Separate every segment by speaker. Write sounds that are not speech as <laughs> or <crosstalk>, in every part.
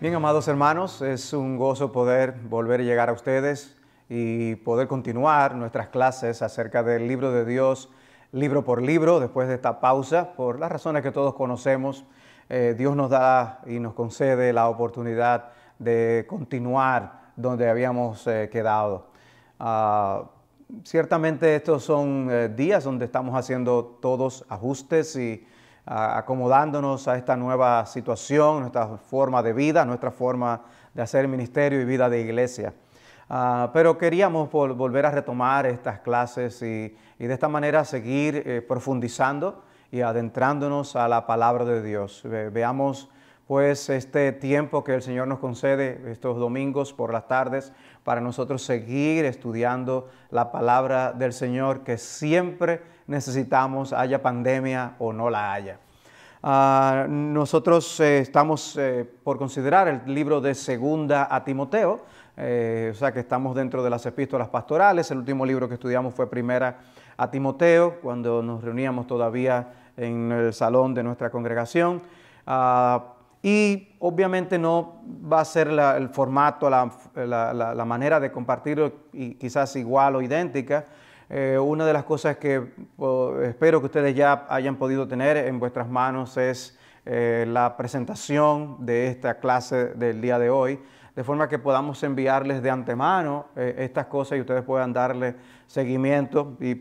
Speaker 1: Bien, amados hermanos, es un gozo poder volver a llegar a ustedes y poder continuar nuestras clases acerca del libro de Dios, libro por libro, después de esta pausa, por las razones que todos conocemos. Eh, Dios nos da y nos concede la oportunidad de continuar donde habíamos eh, quedado. Ah, ciertamente estos son eh, días donde estamos haciendo todos ajustes y acomodándonos a esta nueva situación, nuestra forma de vida, nuestra forma de hacer ministerio y vida de iglesia. Ah, pero queríamos volver a retomar estas clases y, de esta manera seguir eh, profundizando y adentrándonos a la palabra de Dios. veamos pues este tiempo que el Señor nos concede estos domingos por las tardes para nosotros seguir estudiando la palabra del Señor que siempre necesitamos, haya pandemia o no la haya. Ah, nosotros eh, estamos eh, por considerar el libro de Segunda a Timoteo, eh, o sea que estamos dentro de las epístolas pastorales. El último libro que estudiamos fue Primera a Timoteo, cuando nos reuníamos todavía en el salón de nuestra congregación. Ah, y obviamente no va a ser el formato, la, la manera de compartirlo y quizás igual o idéntica, eh, una de las cosas que espero que ustedes ya hayan podido tener en vuestras manos es eh, la presentación de esta clase del día de hoy, de forma que podamos enviarles de antemano eh, estas cosas y ustedes puedan darle seguimiento y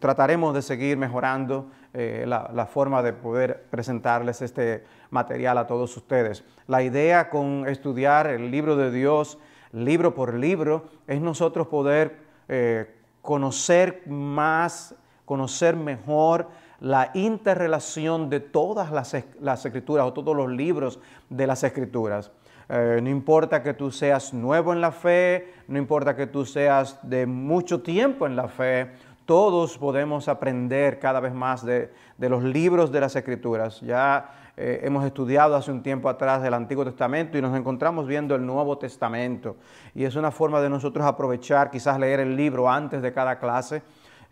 Speaker 1: trataremos de seguir mejorando la, forma de poder presentarles este material a todos ustedes. La idea con estudiar el libro de Dios, libro por libro, es nosotros poder conocer más, conocer mejor la interrelación de todas las, escrituras o todos los libros de las escrituras. Eh, no importa que tú seas nuevo en la fe, no importa que tú seas de mucho tiempo en la fe, todos podemos aprender cada vez más de, los libros de las escrituras. Ya eh, hemos estudiado hace un tiempo atrás el Antiguo Testamento y nos encontramos viendo el Nuevo Testamento. Y es una forma de nosotros aprovechar, quizás leer el libro antes de cada clase.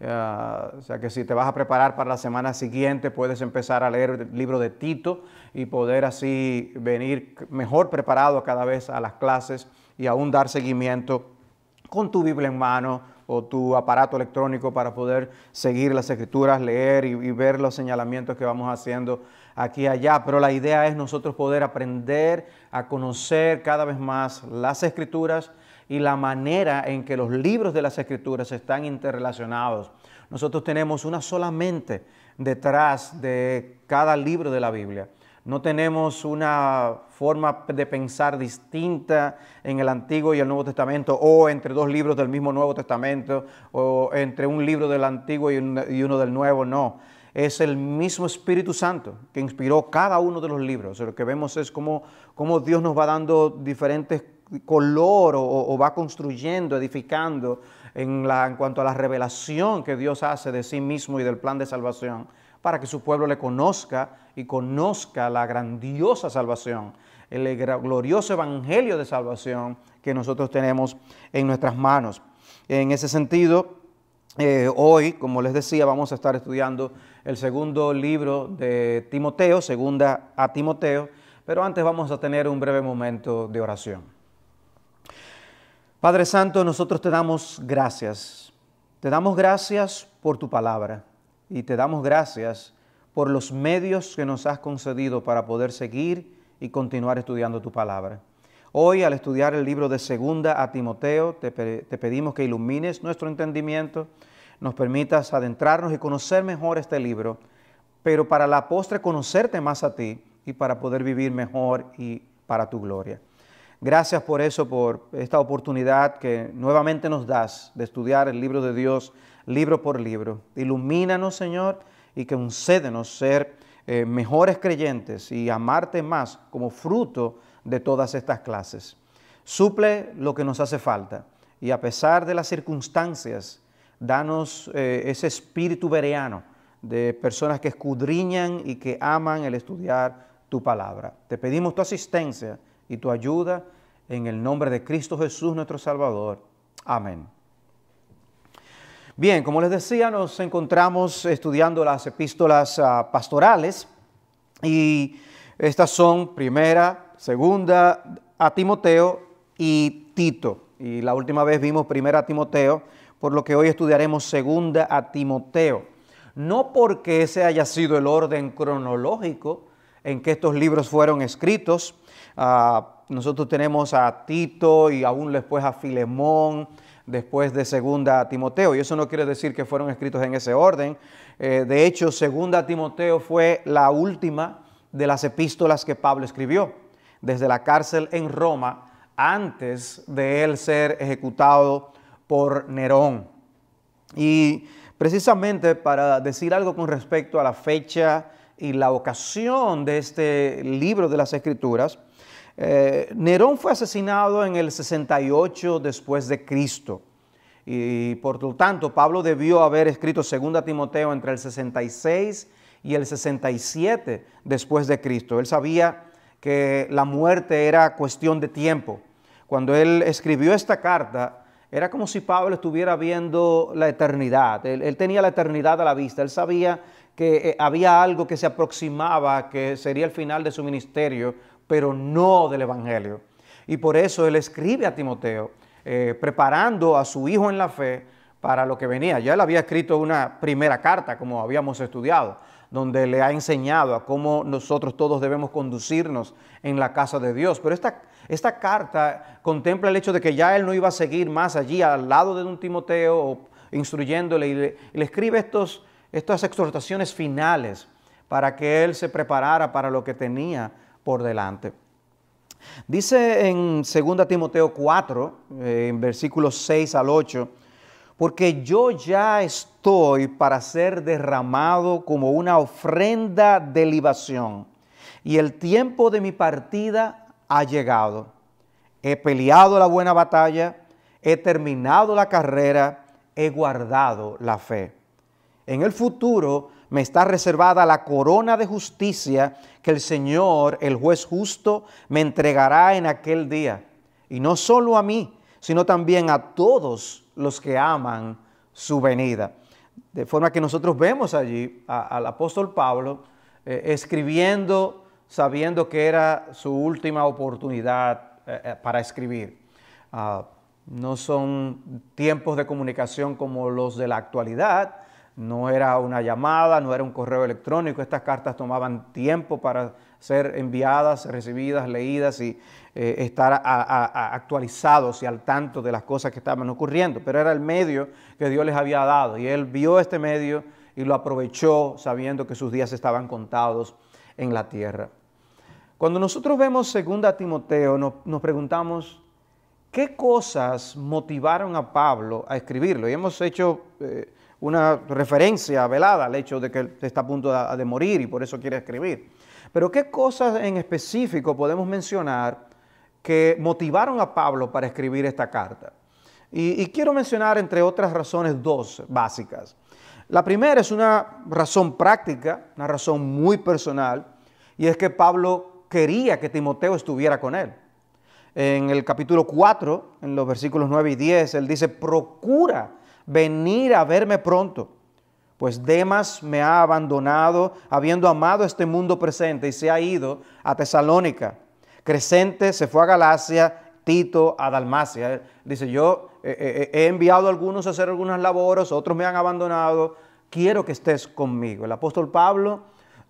Speaker 1: Ah, o sea que si te vas a preparar para la semana siguiente, puedes empezar a leer el libro de Tito y poder así venir mejor preparado cada vez a las clases y aún dar seguimiento con tu Biblia en mano o tu aparato electrónico para poder seguir las escrituras, leer y ver los señalamientos que vamos haciendo aquí allá, pero la idea es nosotros poder aprender a conocer cada vez más las escrituras y la manera en que los libros de las escrituras están interrelacionados. Nosotros tenemos una sola mente detrás de cada libro de la Biblia. No tenemos una forma de pensar distinta en el Antiguo y el Nuevo Testamento o entre dos libros del mismo Nuevo Testamento o entre un libro del Antiguo y uno del Nuevo, no es el mismo Espíritu Santo que inspiró cada uno de los libros. lo que vemos es cómo, Dios nos va dando diferentes color o, va construyendo, edificando en, la, en cuanto a la revelación que Dios hace de sí mismo y del plan de salvación para que su pueblo le conozca y conozca la grandiosa salvación, el glorioso evangelio de salvación que nosotros tenemos en nuestras manos. En ese sentido, eh, hoy, como les decía, vamos a estar estudiando el segundo libro de Timoteo, segunda a Timoteo, pero antes vamos a tener un breve momento de oración. Padre Santo, nosotros te damos gracias. Te damos gracias por tu palabra y te damos gracias por los medios que nos has concedido para poder seguir y continuar estudiando tu palabra. Hoy, al estudiar el libro de Segunda a Timoteo, te, pedimos que ilumines nuestro entendimiento, nos permitas adentrarnos y conocer mejor este libro, pero para la postre conocerte más a ti y para poder vivir mejor y para tu gloria. Gracias por eso, por esta oportunidad que nuevamente nos das de estudiar el libro de Dios libro por libro. Ilumínanos, Señor, y que concédenos ser eh, mejores creyentes y amarte más como fruto de todas estas clases. Suple lo que nos hace falta y a pesar de las circunstancias danos eh, ese espíritu bereano de personas que escudriñan y que aman el estudiar tu palabra. Te pedimos tu asistencia y tu ayuda en el nombre de Cristo Jesús nuestro Salvador. Amén. Bien, como les decía, nos encontramos estudiando las epístolas ah, pastorales y estas son primera, segunda a Timoteo y Tito. Y la última vez vimos primera a Timoteo por lo que hoy estudiaremos segunda a Timoteo. No porque ese haya sido el orden cronológico en que estos libros fueron escritos. Ah, nosotros tenemos a Tito y aún después a Filemón, después de segunda a Timoteo. Y eso no quiere decir que fueron escritos en ese orden. Eh, de hecho, segunda a Timoteo fue la última de las epístolas que Pablo escribió desde la cárcel en Roma antes de él ser ejecutado por Nerón. Y precisamente para decir algo con respecto a la fecha y la ocasión de este libro de las Escrituras, eh, Nerón fue asesinado en el 68 después de Cristo. Y por lo tanto, Pablo debió haber escrito 2 Timoteo entre el 66 y el 67 después de Cristo. Él sabía que la muerte era cuestión de tiempo. Cuando él escribió esta carta, era como si Pablo estuviera viendo la eternidad. Él, tenía la eternidad a la vista. Él sabía que eh, había algo que se aproximaba, que sería el final de su ministerio, pero no del Evangelio. Y por eso él escribe a Timoteo, eh, preparando a su hijo en la fe para lo que venía. Ya él había escrito una primera carta, como habíamos estudiado, donde le ha enseñado a cómo nosotros todos debemos conducirnos en la casa de Dios. Pero esta esta carta contempla el hecho de que ya él no iba a seguir más allí al lado de un Timoteo instruyéndole y le, escribe estos, estas exhortaciones finales para que él se preparara para lo que tenía por delante. Dice en 2 Timoteo 4, eh, en versículos 6 al 8, porque yo ya estoy para ser derramado como una ofrenda de libación, y el tiempo de mi partida ha llegado. He peleado la buena batalla, he terminado la carrera, he guardado la fe. En el futuro me está reservada la corona de justicia que el Señor, el juez justo, me entregará en aquel día. Y no solo a mí, sino también a todos los que aman su venida. De forma que nosotros vemos allí al apóstol Pablo eh, escribiendo sabiendo que era su última oportunidad eh, eh, para escribir. Ah, no son tiempos de comunicación como los de la actualidad, no era una llamada, no era un correo electrónico, estas cartas tomaban tiempo para ser enviadas, recibidas, leídas y eh, estar actualizados y al tanto de las cosas que estaban ocurriendo. Pero era el medio que Dios les había dado y él vio este medio y lo aprovechó sabiendo que sus días estaban contados en la tierra. Cuando nosotros vemos 2 Timoteo, nos, preguntamos qué cosas motivaron a Pablo a escribirlo. Y hemos hecho eh, una referencia velada al hecho de que está a punto de, morir y por eso quiere escribir. Pero qué cosas en específico podemos mencionar que motivaron a Pablo para escribir esta carta. y, quiero mencionar, entre otras razones, dos básicas. La primera es una razón práctica, una razón muy personal, y es que Pablo quería que Timoteo estuviera con él. En el capítulo 4, en los versículos 9 y 10, él dice, procura venir a verme pronto, pues Demas me ha abandonado, habiendo amado este mundo presente, y se ha ido a Tesalónica. Crescente se fue a Galacia, Tito a Dalmacia. dice, yo eh, eh, eh, he enviado a algunos a hacer algunas labores, otros me han abandonado, quiero que estés conmigo. El apóstol Pablo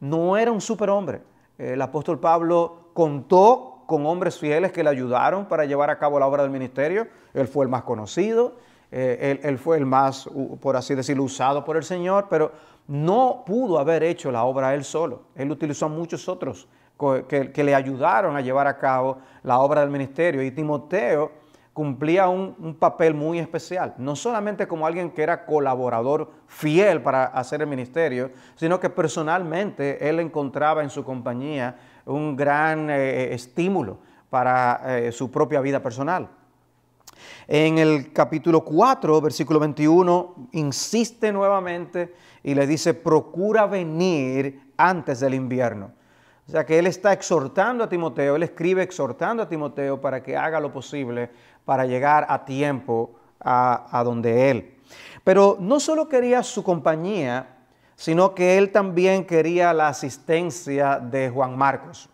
Speaker 1: no era un superhombre, eh, el apóstol Pablo contó con hombres fieles que le ayudaron para llevar a cabo la obra del ministerio. Él fue el más conocido, eh, él, fue el más, por así decirlo, usado por el Señor, pero no pudo haber hecho la obra él solo. Él utilizó a muchos otros que, que, le ayudaron a llevar a cabo la obra del ministerio. Y Timoteo cumplía un, papel muy especial, no solamente como alguien que era colaborador fiel para hacer el ministerio, sino que personalmente él encontraba en su compañía un gran eh, eh, estímulo para eh, su propia vida personal. En el capítulo 4, versículo 21, insiste nuevamente y le dice, procura venir antes del invierno. O sea que él está exhortando a Timoteo, él escribe exhortando a Timoteo para que haga lo posible para llegar a tiempo a, donde él. Pero no solo quería su compañía, sino que él también quería la asistencia de Juan Marcos.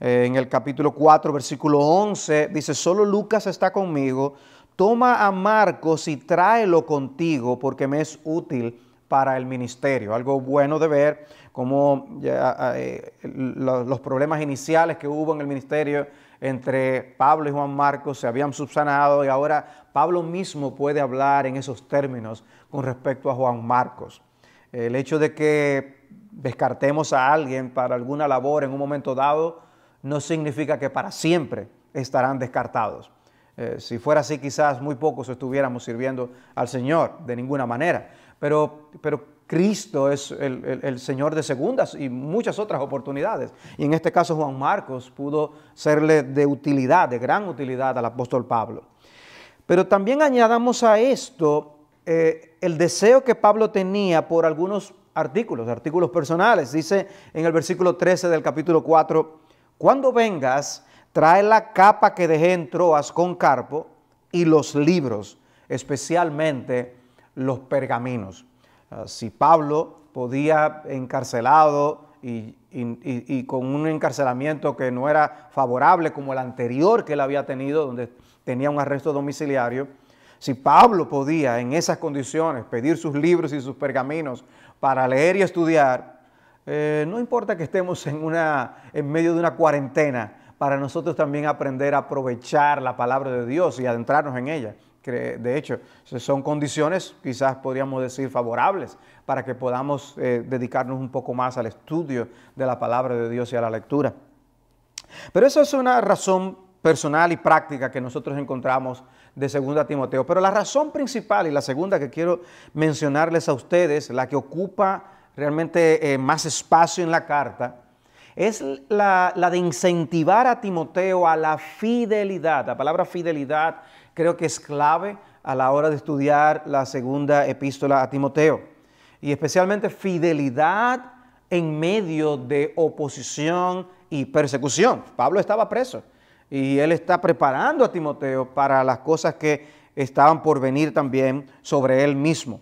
Speaker 1: Eh, en el capítulo 4, versículo 11, dice, solo Lucas está conmigo, toma a Marcos y tráelo contigo porque me es útil para el ministerio. Algo bueno de ver, como eh, los problemas iniciales que hubo en el ministerio entre Pablo y Juan Marcos se habían subsanado y ahora Pablo mismo puede hablar en esos términos con respecto a Juan Marcos. El hecho de que descartemos a alguien para alguna labor en un momento dado no significa que para siempre estarán descartados. Eh, si fuera así, quizás muy pocos estuviéramos sirviendo al Señor de ninguna manera. Pero, pero Cristo es el, Señor de segundas y muchas otras oportunidades. Y en este caso Juan Marcos pudo serle de utilidad, de gran utilidad al apóstol Pablo. Pero también añadamos a esto eh, el deseo que Pablo tenía por algunos artículos, artículos personales. Dice en el versículo 13 del capítulo 4, cuando vengas, trae la capa que dejé en Troas con Carpo y los libros, especialmente los pergaminos. Ah, si Pablo podía encarcelado y, con un encarcelamiento que no era favorable como el anterior que él había tenido, donde tenía un arresto domiciliario, si Pablo podía en esas condiciones pedir sus libros y sus pergaminos para leer y estudiar, eh, no importa que estemos en, una, en medio de una cuarentena, para nosotros también aprender a aprovechar la palabra de Dios y adentrarnos en ella. De hecho, son condiciones, quizás podríamos decir, favorables para que podamos eh, dedicarnos un poco más al estudio de la palabra de Dios y a la lectura. Pero esa es una razón personal y práctica que nosotros encontramos de a Timoteo. Pero la razón principal y la segunda que quiero mencionarles a ustedes, la que ocupa realmente eh, más espacio en la carta, es la, la, de incentivar a Timoteo a la fidelidad. La palabra fidelidad creo que es clave a la hora de estudiar la segunda epístola a Timoteo. Y especialmente fidelidad en medio de oposición y persecución. Pablo estaba preso y él está preparando a Timoteo para las cosas que estaban por venir también sobre él mismo.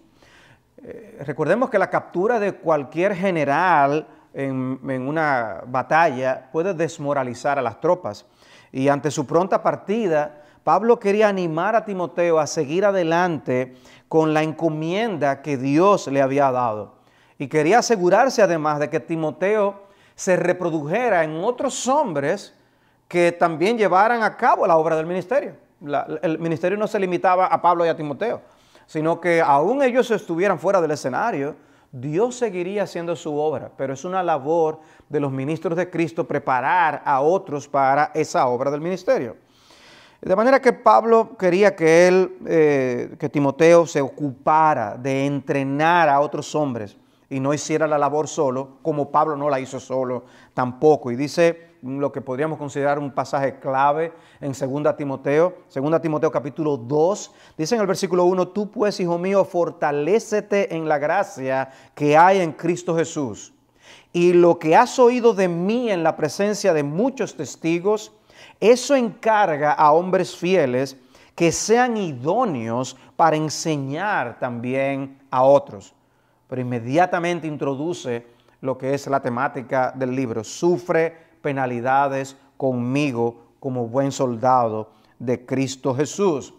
Speaker 1: Eh, recordemos que la captura de cualquier general en una batalla puede desmoralizar a las tropas. Y ante su pronta partida, Pablo quería animar a Timoteo a seguir adelante con la encomienda que Dios le había dado. Y quería asegurarse además de que Timoteo se reprodujera en otros hombres que también llevaran a cabo la obra del ministerio. el ministerio no se limitaba a Pablo y a Timoteo, sino que aún ellos estuvieran fuera del escenario, Dios seguiría haciendo su obra, pero es una labor de los ministros de Cristo preparar a otros para esa obra del ministerio. De manera que Pablo quería que él, eh, que Timoteo se ocupara de entrenar a otros hombres y no hiciera la labor solo, como Pablo no la hizo solo tampoco. Y dice lo que podríamos considerar un pasaje clave en 2 Timoteo, 2 Timoteo capítulo 2, dice en el versículo 1, tú pues, hijo mío, fortalécete en la gracia que hay en Cristo Jesús. Y lo que has oído de mí en la presencia de muchos testigos, eso encarga a hombres fieles que sean idóneos para enseñar también a otros. Pero inmediatamente introduce lo que es la temática del libro. Sufre penalidades conmigo como buen soldado de Cristo Jesús.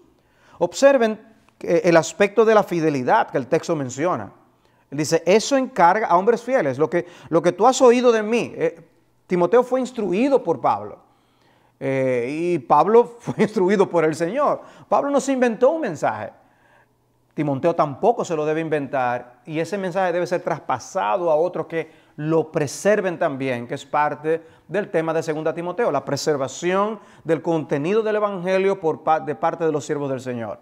Speaker 1: Observen eh, el aspecto de la fidelidad que el texto menciona. Dice, eso encarga a hombres fieles. Lo que, lo que tú has oído de mí, eh, Timoteo fue instruido por Pablo. Eh, y Pablo <laughs> fue instruido por el Señor. Pablo no se inventó un mensaje. Timoteo tampoco se lo debe inventar. Y ese mensaje debe ser traspasado a otros que lo preserven también, que es parte del tema de 2 Timoteo, la preservación del contenido del Evangelio por de parte de los siervos del Señor.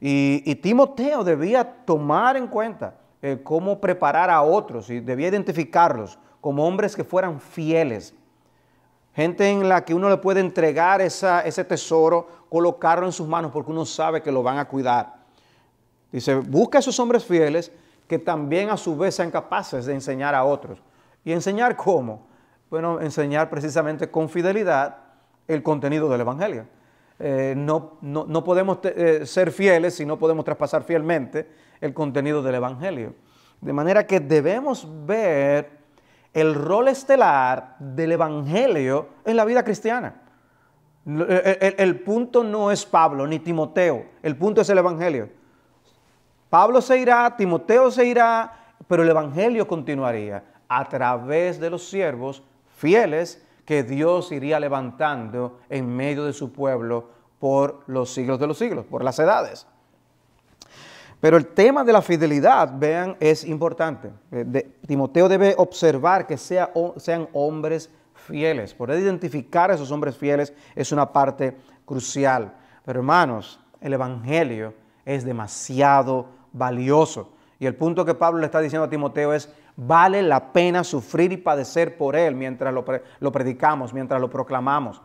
Speaker 1: Y, Timoteo debía tomar en cuenta eh, cómo preparar a otros y debía identificarlos como hombres que fueran fieles, gente en la que uno le puede entregar ese tesoro, colocarlo en sus manos porque uno sabe que lo van a cuidar. Dice, busca a esos hombres fieles que también a su vez sean capaces de enseñar a otros. ¿Y enseñar cómo? Bueno, enseñar precisamente con fidelidad el contenido del Evangelio. Eh, no, no, podemos eh, ser fieles si no podemos traspasar fielmente el contenido del Evangelio. De manera que debemos ver el rol estelar del Evangelio en la vida cristiana. Eh, el punto no es Pablo ni Timoteo, el punto es el Evangelio. Pablo se irá, Timoteo se irá, pero el Evangelio continuaría a través de los siervos fieles que Dios iría levantando en medio de su pueblo por los siglos de los siglos, por las edades. Pero el tema de la fidelidad, vean, es importante. Eh, Timoteo debe observar que sean hombres fieles. Poder identificar a esos hombres fieles es una parte crucial. Pero hermanos, el Evangelio es demasiado valioso. Y el punto que Pablo le está diciendo a Timoteo es, vale la pena sufrir y padecer por él mientras lo, predicamos, mientras lo proclamamos.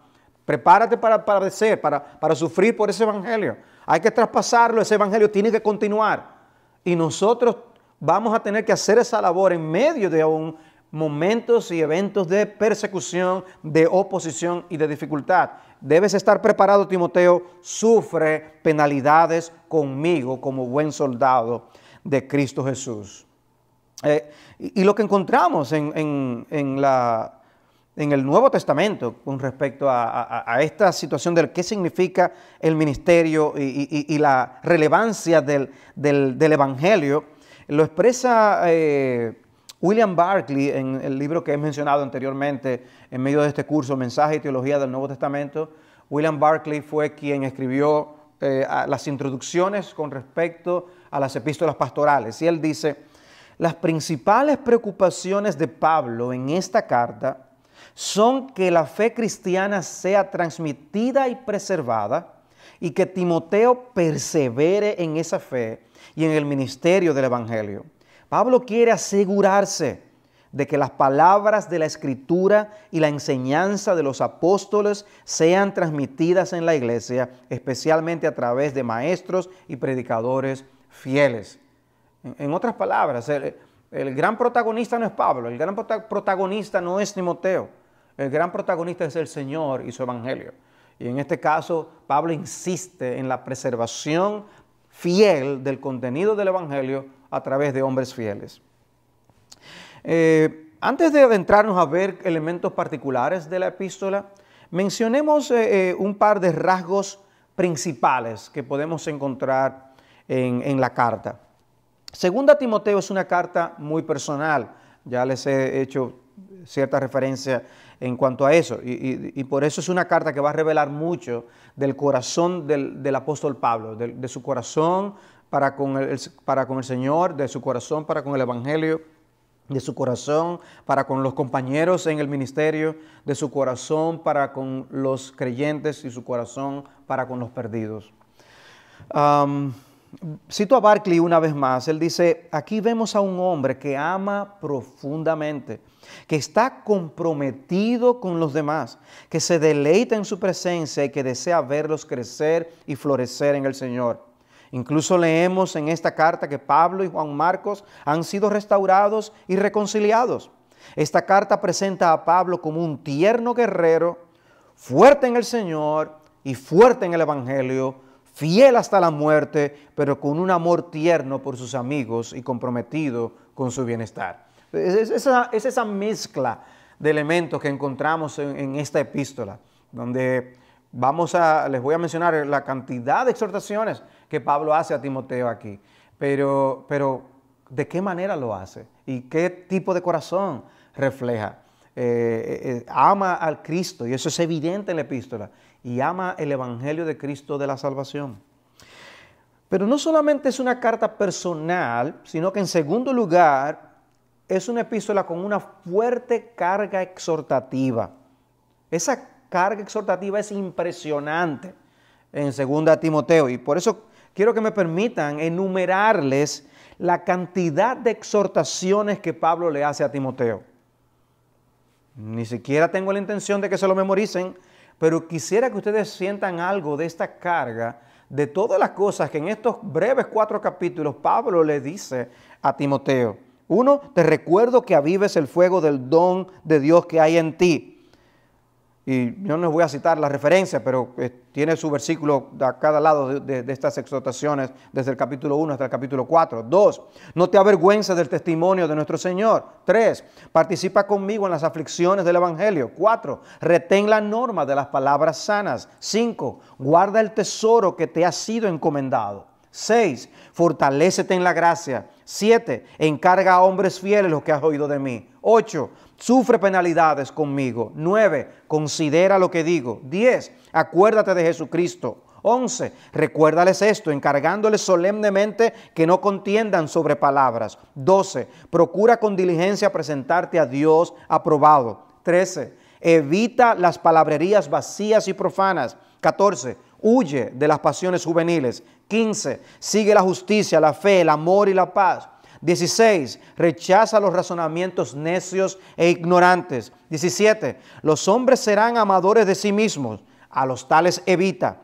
Speaker 1: Prepárate para padecer, para, para sufrir por ese evangelio. Hay que traspasarlo, ese evangelio tiene que continuar. Y nosotros vamos a tener que hacer esa labor en medio de un, momentos y eventos de persecución, de oposición y de dificultad debes estar preparado, Timoteo, sufre penalidades conmigo como buen soldado de Cristo Jesús. Eh, y, lo que encontramos en, el Nuevo Testamento con respecto a, esta situación del qué significa el ministerio y, la relevancia del, Evangelio, lo expresa eh, William Barclay, en el libro que he mencionado anteriormente, en medio de este curso, Mensaje y Teología del Nuevo Testamento, William Barclay fue quien escribió eh, las introducciones con respecto a las epístolas pastorales. Y él dice, las principales preocupaciones de Pablo en esta carta son que la fe cristiana sea transmitida y preservada y que Timoteo persevere en esa fe y en el ministerio del Evangelio. Pablo quiere asegurarse de que las palabras de la Escritura y la enseñanza de los apóstoles sean transmitidas en la iglesia, especialmente a través de maestros y predicadores fieles. En otras palabras, el, gran protagonista no es Pablo, el gran protagonista no es Timoteo, el gran protagonista es el Señor y su Evangelio. Y en este caso, Pablo insiste en la preservación fiel del contenido del Evangelio a través de hombres fieles. Eh, antes de adentrarnos a ver elementos particulares de la epístola, mencionemos eh, eh, un par de rasgos principales que podemos encontrar en, la carta. Segunda Timoteo es una carta muy personal, ya les he hecho cierta referencia en cuanto a eso, y, por eso es una carta que va a revelar mucho del corazón del, apóstol Pablo, de su corazón, para con, el, para con el Señor, de su corazón, para con el Evangelio, de su corazón, para con los compañeros en el ministerio, de su corazón, para con los creyentes y su corazón, para con los perdidos. cito a Barclay una vez más, él dice, aquí vemos a un hombre que ama profundamente, que está comprometido con los demás, que se deleita en su presencia y que desea verlos crecer y florecer en el Señor. Incluso leemos en esta carta que Pablo y Juan Marcos han sido restaurados y reconciliados. Esta carta presenta a Pablo como un tierno guerrero, fuerte en el Señor y fuerte en el Evangelio, fiel hasta la muerte, pero con un amor tierno por sus amigos y comprometido con su bienestar. Es esa, mezcla de elementos que encontramos en, esta epístola, donde vamos a, les voy a mencionar la cantidad de exhortaciones que Pablo hace a Timoteo aquí. Pero, pero ¿de qué manera lo hace? ¿Y qué tipo de corazón refleja? Eh, eh, eh, ama al Cristo, y eso es evidente en la epístola, y ama el Evangelio de Cristo de la salvación. Pero no solamente es una carta personal, sino que en segundo lugar es una epístola con una fuerte carga exhortativa. Esa carga exhortativa es impresionante en 2 Timoteo y por eso quiero que me permitan enumerarles la cantidad de exhortaciones que Pablo le hace a Timoteo. Ni siquiera tengo la intención de que se lo memoricen, pero quisiera que ustedes sientan algo de esta carga, de todas las cosas que en estos breves cuatro capítulos Pablo le dice a Timoteo. Uno, te recuerdo que avives el fuego del don de Dios que hay en ti y yo no les voy a citar la referencia, pero eh, tiene su versículo a cada lado de, estas exhortaciones, desde el capítulo 1 hasta el capítulo 4. 2. No te avergüences del testimonio de nuestro Señor. 3. Participa conmigo en las aflicciones del Evangelio. 4. Retén la norma de las palabras sanas. 5. Guarda el tesoro que te ha sido encomendado. 6. Fortalécete en la gracia. 7. Encarga a hombres fieles lo que has oído de mí. 8 sufre penalidades conmigo. 9. Considera lo que digo. 10. Acuérdate de Jesucristo. 11. Recuérdales esto, encargándoles solemnemente que no contiendan sobre palabras. 12. Procura con diligencia presentarte a Dios aprobado. 13. Evita las palabrerías vacías y profanas. 14. Huye de las pasiones juveniles. 15. Sigue la justicia, la fe, el amor y la paz. 16. Rechaza los razonamientos necios e ignorantes. 17. Los hombres serán amadores de sí mismos. A los tales evita.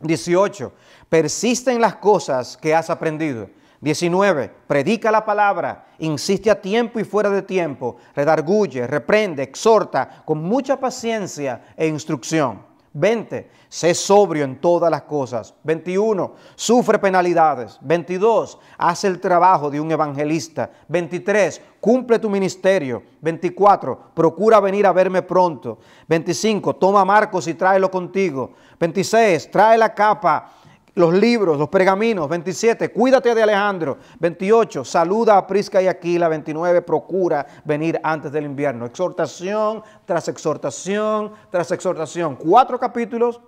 Speaker 1: 18. Persiste en las cosas que has aprendido. 19. Predica la palabra, insiste a tiempo y fuera de tiempo, redarguye, reprende, exhorta con mucha paciencia e instrucción. 20. Sé sobrio en todas las cosas. 21. Sufre penalidades. 22. Haz el trabajo de un evangelista. 23. Cumple tu ministerio. 24. Procura venir a verme pronto. 25. Toma Marcos y tráelo contigo. 26. Trae la capa los libros, los pergaminos, 27, cuídate de Alejandro, 28, saluda a Prisca y Aquila, 29, procura venir antes del invierno. Exhortación tras exhortación tras exhortación. Cuatro capítulos,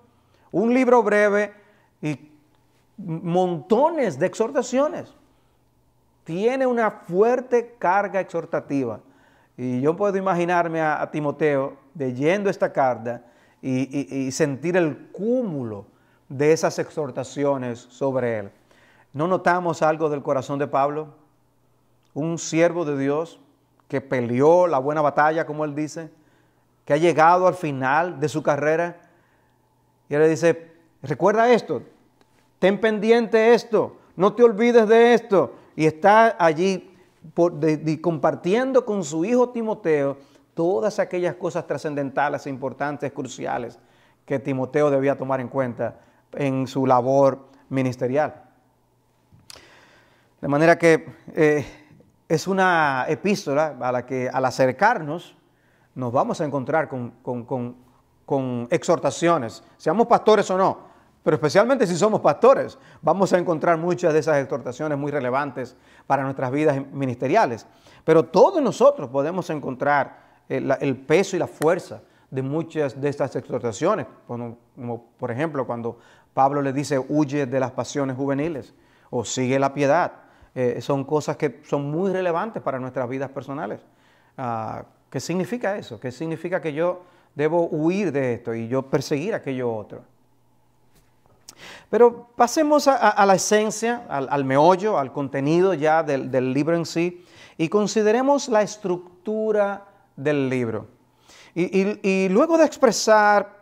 Speaker 1: un libro breve y montones de exhortaciones. Tiene una fuerte carga exhortativa. Y yo puedo imaginarme a, Timoteo leyendo esta carta y sentir el cúmulo de esas exhortaciones sobre él. ¿No notamos algo del corazón de Pablo? Un siervo de Dios que peleó la buena batalla, como él dice, que ha llegado al final de su carrera. Y él le dice, recuerda esto, ten pendiente esto, no te olvides de esto. Y está allí compartiendo con su hijo Timoteo todas aquellas cosas trascendentales, e importantes, cruciales que Timoteo debía tomar en cuenta en su labor ministerial. De manera que eh, es una epístola a la que al acercarnos nos vamos a encontrar con, exhortaciones, seamos pastores o no, pero especialmente si somos pastores, vamos a encontrar muchas de esas exhortaciones muy relevantes para nuestras vidas ministeriales. Pero todos nosotros podemos encontrar eh, el, peso y la fuerza de muchas de estas exhortaciones, como por ejemplo cuando Pablo le dice, huye de las pasiones juveniles o sigue la piedad. Eh, son cosas que son muy relevantes para nuestras vidas personales. Ah, ¿Qué significa eso? ¿Qué significa que yo debo huir de esto y yo perseguir aquello otro? Pero pasemos a, la esencia, al, meollo, al contenido ya del, libro en sí y consideremos la estructura del libro. Y, luego de expresar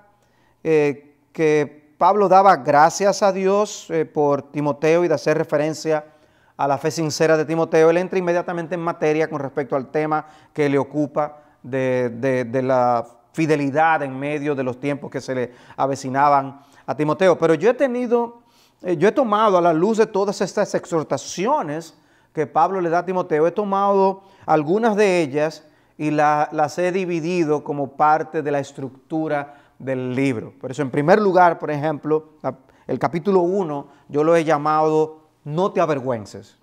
Speaker 1: eh, que Pablo daba gracias a Dios eh, por Timoteo y de hacer referencia a la fe sincera de Timoteo, él entra inmediatamente en materia con respecto al tema que le ocupa de, la fidelidad en medio de los tiempos que se le avecinaban a Timoteo. Pero yo he tenido, eh, yo he tomado a la luz de todas estas exhortaciones que Pablo le da a Timoteo, he tomado algunas de ellas y las he dividido como parte de la estructura del libro. Por eso, en primer lugar, por ejemplo, el capítulo 1 yo lo he llamado No te avergüences.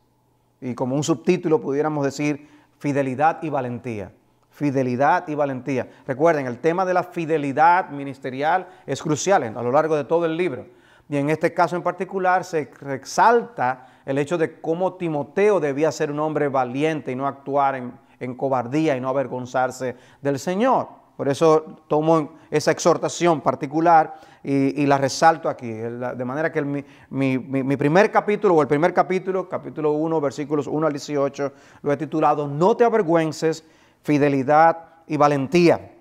Speaker 1: Y como un subtítulo pudiéramos decir Fidelidad y Valentía. Fidelidad y valentía. Recuerden, el tema de la fidelidad ministerial es crucial a lo largo de todo el libro. Y en este caso en particular se exalta el hecho de cómo Timoteo debía ser un hombre valiente y no actuar en, en cobardía y no avergonzarse del Señor. Por eso tomo esa exhortación particular y, la resalto aquí. De manera que mi, mi, primer capítulo o el primer capítulo, capítulo 1, versículos 1 al 18, lo he titulado No te avergüences, fidelidad y valentía.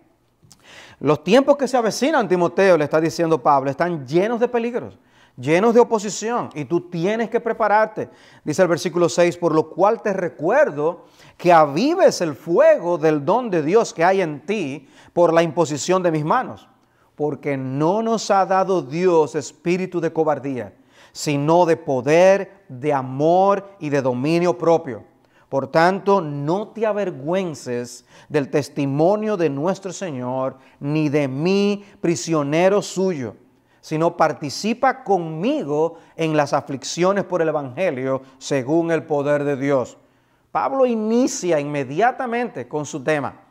Speaker 1: Los tiempos que se avecinan, Timoteo, le está diciendo Pablo, están llenos de peligros, llenos de oposición, y tú tienes que prepararte. Dice el versículo 6, por lo cual te recuerdo que avives el fuego del don de Dios que hay en ti por la imposición de mis manos, porque no nos ha dado Dios espíritu de cobardía, sino de poder, de amor y de dominio propio. Por tanto, no te avergüences del testimonio de nuestro Señor, ni de mí, prisionero suyo, sino participa conmigo en las aflicciones por el Evangelio, según el poder de Dios. Pablo inicia inmediatamente con su tema.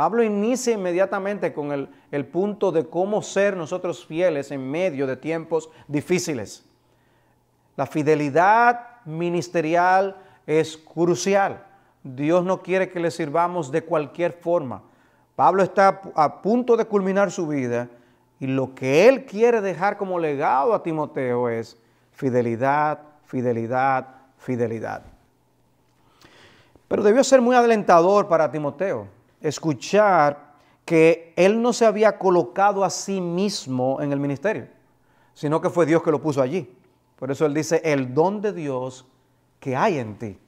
Speaker 1: Pablo inicia inmediatamente con el, punto de cómo ser nosotros fieles en medio de tiempos difíciles. La fidelidad ministerial es crucial. Dios no quiere que le sirvamos de cualquier forma. Pablo está a punto de culminar su vida y lo que él quiere dejar como legado a Timoteo es fidelidad, fidelidad, fidelidad. Pero debió ser muy adelantador para Timoteo escuchar que él no se había colocado a sí mismo en el ministerio, sino que fue Dios que lo puso allí. Por eso él dice, el don de Dios que hay en ti.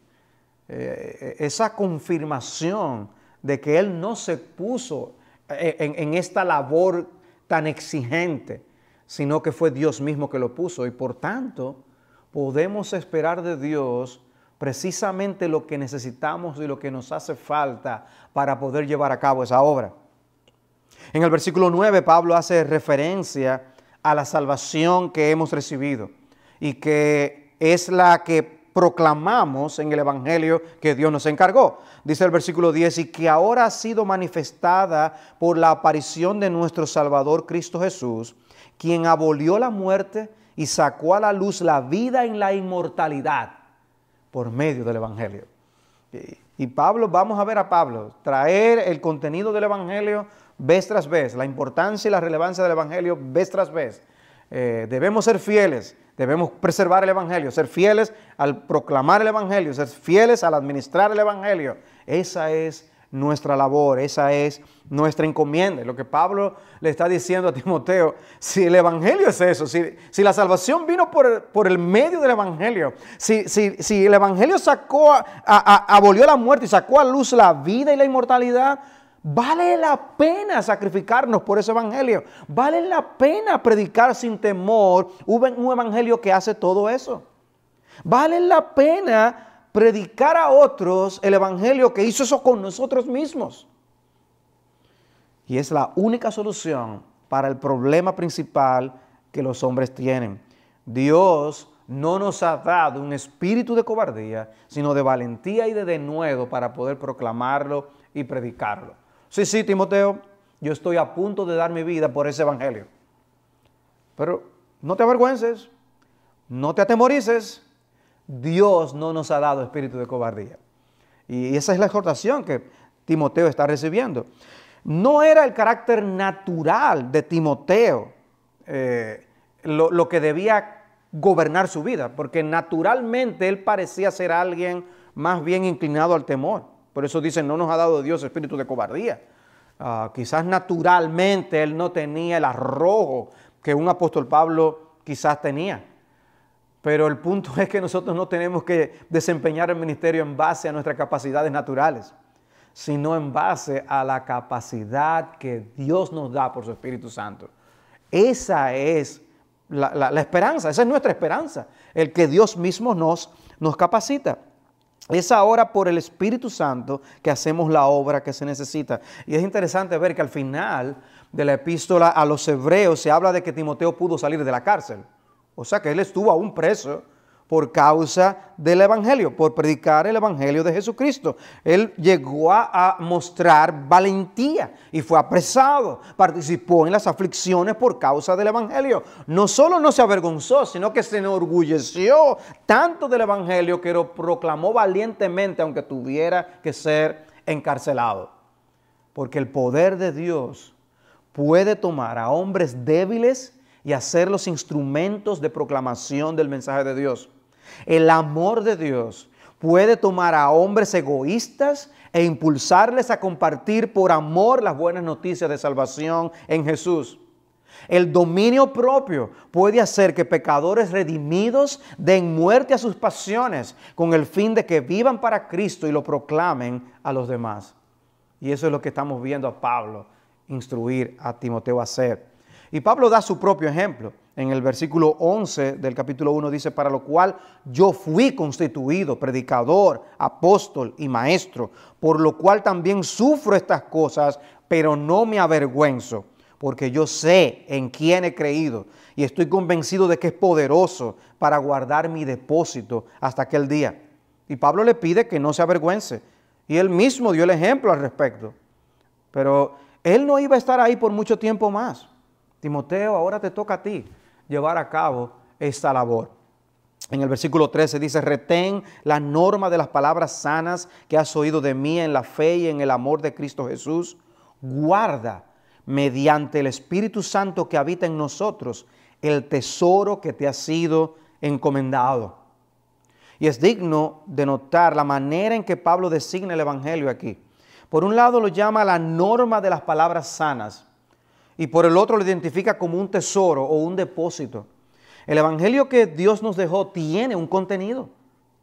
Speaker 1: Eh, eh, esa confirmación de que él no se puso eh, en esta labor tan exigente, sino que fue Dios mismo que lo puso. Y por tanto, podemos esperar de Dios precisamente lo que necesitamos y lo que nos hace falta para poder llevar a cabo esa obra. En el versículo 9 Pablo hace referencia a la salvación que hemos recibido y que es la que proclamamos en el Evangelio que Dios nos encargó. Dice el versículo 10, y que ahora ha sido manifestada por la aparición de nuestro Salvador Cristo Jesús, quien abolió la muerte y sacó a la luz la vida en la inmortalidad por medio del Evangelio. Y Pablo, vamos a ver a Pablo, traer el contenido del Evangelio vez tras vez, la importancia y la relevancia del Evangelio vez tras vez. Eh, debemos ser fieles, debemos preservar el Evangelio, ser fieles al proclamar el Evangelio, ser fieles al administrar el Evangelio. Esa es nuestra labor, esa es nuestra encomienda. Lo que Pablo le está diciendo a Timoteo, si el Evangelio es eso, si, si la salvación vino por el, medio del Evangelio, si, si el Evangelio sacó, a, abolió la muerte y sacó a luz la vida y la inmortalidad, Vale la pena sacrificarnos por ese evangelio. Vale la pena predicar sin temor un evangelio que hace todo eso. Vale la pena predicar a otros el Evangelio que hizo eso con nosotros mismos. Y es la única solución para el problema principal que los hombres tienen. Dios no nos ha dado un espíritu de cobardía, sino de valentía y de denuedo para poder proclamarlo y predicarlo. Sí, sí, Timoteo, yo estoy a punto de dar mi vida por ese evangelio. Pero no te avergüences, no te atemorices, Dios no nos ha dado espíritu de cobardía. Y esa es la exhortación que Timoteo está recibiendo. No era el carácter natural de Timoteo eh, lo, que debía gobernar su vida, porque naturalmente él parecía ser alguien más bien inclinado al temor. Por eso dicen, no nos ha dado Dios espíritu de cobardía. Ah, quizás naturalmente él no tenía el arrojo que un apóstol Pablo quizás tenía. Pero el punto <laughs> es que nosotros no tenemos que desempeñar el ministerio en base a nuestras capacidades naturales, sino en base a la capacidad que Dios nos da por su Espíritu Santo. Esa es la, esperanza, esa es nuestra esperanza, el que Dios mismo nos, nos capacita. Es ahora por el Espíritu Santo que hacemos la obra que se necesita. Y es interesante ver que al final de la epístola a los hebreos se habla de que Timoteo pudo salir de la cárcel. O sea que él estuvo aún preso por causa del Evangelio, por predicar el Evangelio de Jesucristo. Él llegó a, mostrar valentía y fue apresado, participó en las aflicciones por causa del Evangelio. No solo no se avergonzó, sino que se enorgulleció tanto del Evangelio que lo proclamó valientemente, aunque tuviera que ser encarcelado. Porque el poder de Dios puede tomar a hombres débiles, y hacer los instrumentos de proclamación del mensaje de Dios. El amor de Dios puede tomar a hombres egoístas e impulsarles a compartir por amor las buenas noticias de salvación en Jesús. El dominio propio puede hacer que pecadores redimidos den muerte a sus pasiones con el fin de que vivan para Cristo y lo proclamen a los demás. Y eso es lo que estamos viendo a Pablo instruir a Timoteo a hacer. Y Pablo da su propio ejemplo. En el versículo 11 del capítulo 1 dice, para lo cual yo fui constituido predicador, apóstol y maestro, por lo cual también sufro estas cosas, pero no me avergüenzo, porque yo sé en quién he creído y estoy convencido de que es poderoso para guardar mi depósito hasta aquel día. Y Pablo le pide que no se avergüence. Y él mismo dio el ejemplo al respecto. Pero él no iba a estar ahí por mucho tiempo más. Timoteo, ahora te toca a ti llevar a cabo esta labor. En el versículo 13 dice, retén la norma de las palabras sanas que has oído de mí en la fe y en el amor de Cristo Jesús. Guarda mediante el Espíritu Santo que habita en nosotros el tesoro que te ha sido encomendado. Y es digno de notar la manera en que Pablo designa el Evangelio aquí. Por un lado lo llama la norma de las palabras sanas y por el otro lo identifica como un tesoro o un depósito. El Evangelio que Dios nos dejó tiene un contenido.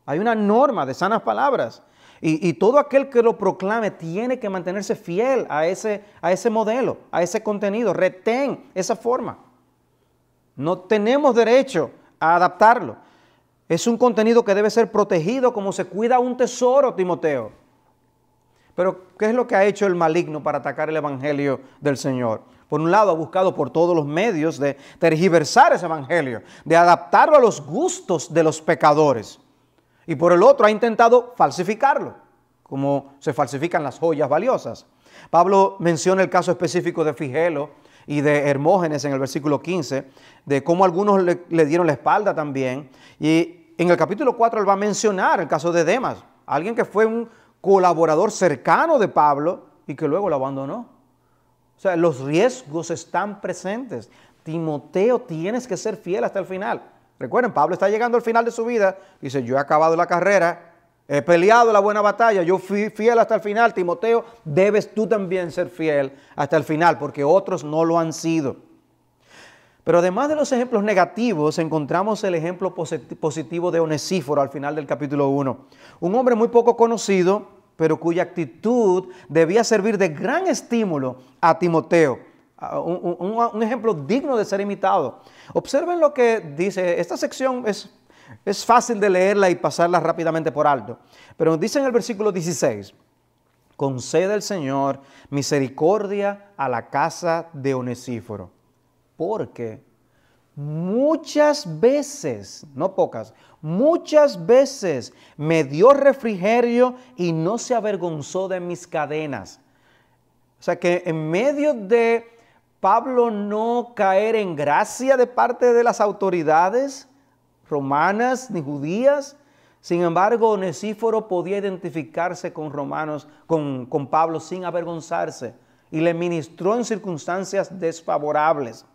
Speaker 1: Hay una norma de sanas palabras. Y, todo aquel que lo proclame tiene que mantenerse fiel a ese, a ese modelo, a ese contenido. Retén esa forma. No tenemos derecho a adaptarlo. Es un contenido que debe ser protegido como se cuida un tesoro, Timoteo. Pero, ¿qué es lo que ha hecho el maligno para atacar el Evangelio del Señor? Por un lado, ha buscado por todos los medios de tergiversar ese evangelio, de adaptarlo a los gustos de los pecadores. Y por el otro, ha intentado falsificarlo, como se falsifican las joyas valiosas. Pablo menciona el caso específico de Figelo y de Hermógenes en el versículo 15, de cómo algunos le, le dieron la espalda también. Y en el capítulo 4 él va a mencionar el caso de Demas, alguien que fue un colaborador cercano de Pablo y que luego lo abandonó. O sea, los riesgos están presentes. Timoteo, tienes que ser fiel hasta el final. Recuerden, Pablo está llegando al final de su vida. Dice, yo he acabado la carrera, he peleado la buena batalla, yo fui fiel hasta el final. Timoteo, debes tú también ser fiel hasta el final, porque otros no lo han sido. Pero además de los ejemplos negativos, encontramos el ejemplo positivo de Onesíforo al final del capítulo 1. Un hombre muy poco conocido, pero cuya actitud debía servir de gran estímulo a Timoteo. Ah, un, ejemplo digno de ser imitado. Observen lo que dice, esta sección es, es fácil de leerla y pasarla rápidamente por alto, pero dice en el versículo 16, concede el Señor misericordia a la casa de Onesíforo, porque muchas veces, no pocas, muchas veces me dio refrigerio y no se avergonzó de mis cadenas. O sea que en medio de Pablo no caer en gracia de parte de las autoridades romanas ni judías, sin embargo, Nesíforo podía identificarse con romanos, con, con Pablo sin avergonzarse y le ministró en circunstancias desfavorables.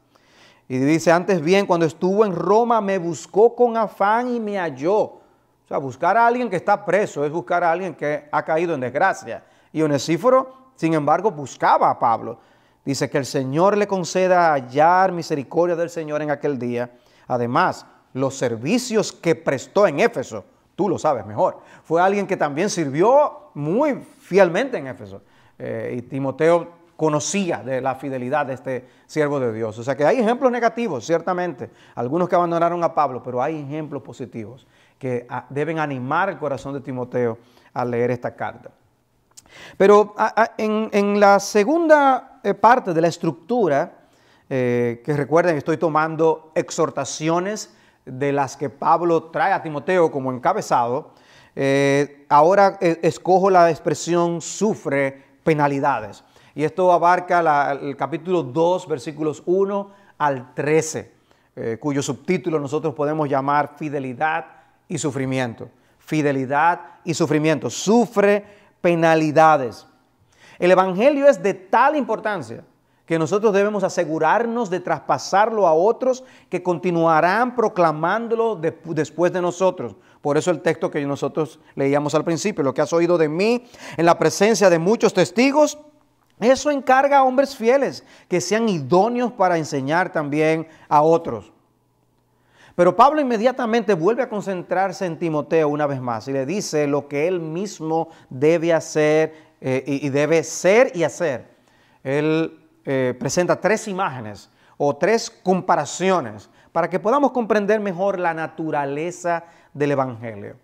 Speaker 1: Y dice, antes bien, cuando estuvo en Roma me buscó con afán y me halló. O sea, buscar a alguien que está preso es buscar a alguien que ha caído en desgracia. Y Onesíforo, sin embargo, buscaba a Pablo. Dice que el Señor le conceda hallar misericordia del Señor en aquel día. Además, los servicios que prestó en Éfeso, tú lo sabes mejor, fue alguien que también sirvió muy fielmente en Éfeso. Eh, y Timoteo conocía de la fidelidad de este siervo de Dios. O sea que hay ejemplos negativos, ciertamente, algunos que abandonaron a Pablo, pero hay ejemplos positivos que ah, deben animar el corazón de Timoteo al leer esta carta. Pero ah, ah, en, la segunda eh, parte de la estructura, eh, que recuerden, estoy tomando exhortaciones de las que Pablo trae a Timoteo como encabezado, eh, ahora escojo la expresión sufre penalidades. Y esto abarca el capítulo 2, versículos 1 al 13, eh, cuyo subtítulo nosotros podemos llamar fidelidad y sufrimiento. Fidelidad y sufrimiento. Sufre penalidades. El Evangelio es de tal importancia que nosotros debemos asegurarnos de traspasarlo a otros que continuarán proclamándolo después de nosotros. Por eso el texto que nosotros leíamos al principio, lo que has oído de mí en la presencia de muchos testigos, eso encarga a hombres fieles que sean idóneos para enseñar también a otros. Pero Pablo inmediatamente vuelve a concentrarse en Timoteo una vez más y le dice lo que él mismo debe hacer eh, y, debe ser y hacer. Él eh, presenta tres imágenes o tres comparaciones para que podamos comprender mejor la naturaleza del Evangelio.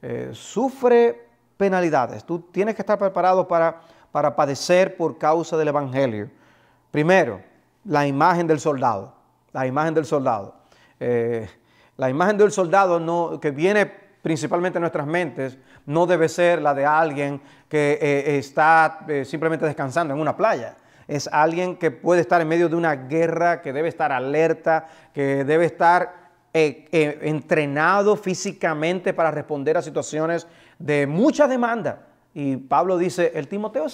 Speaker 1: Eh, sufre penalidades. Tú tienes que estar preparado para para padecer por causa del Evangelio. Primero, la imagen del soldado, la imagen del soldado. Eh, la imagen del soldado que viene principalmente a nuestras mentes no debe ser la de alguien que eh, está eh, simplemente descansando en una playa. Es alguien que puede estar en medio de una guerra, que debe estar alerta, que debe estar entrenado físicamente para responder a situaciones de mucha demanda y Pablo dice, el Timoteo eh,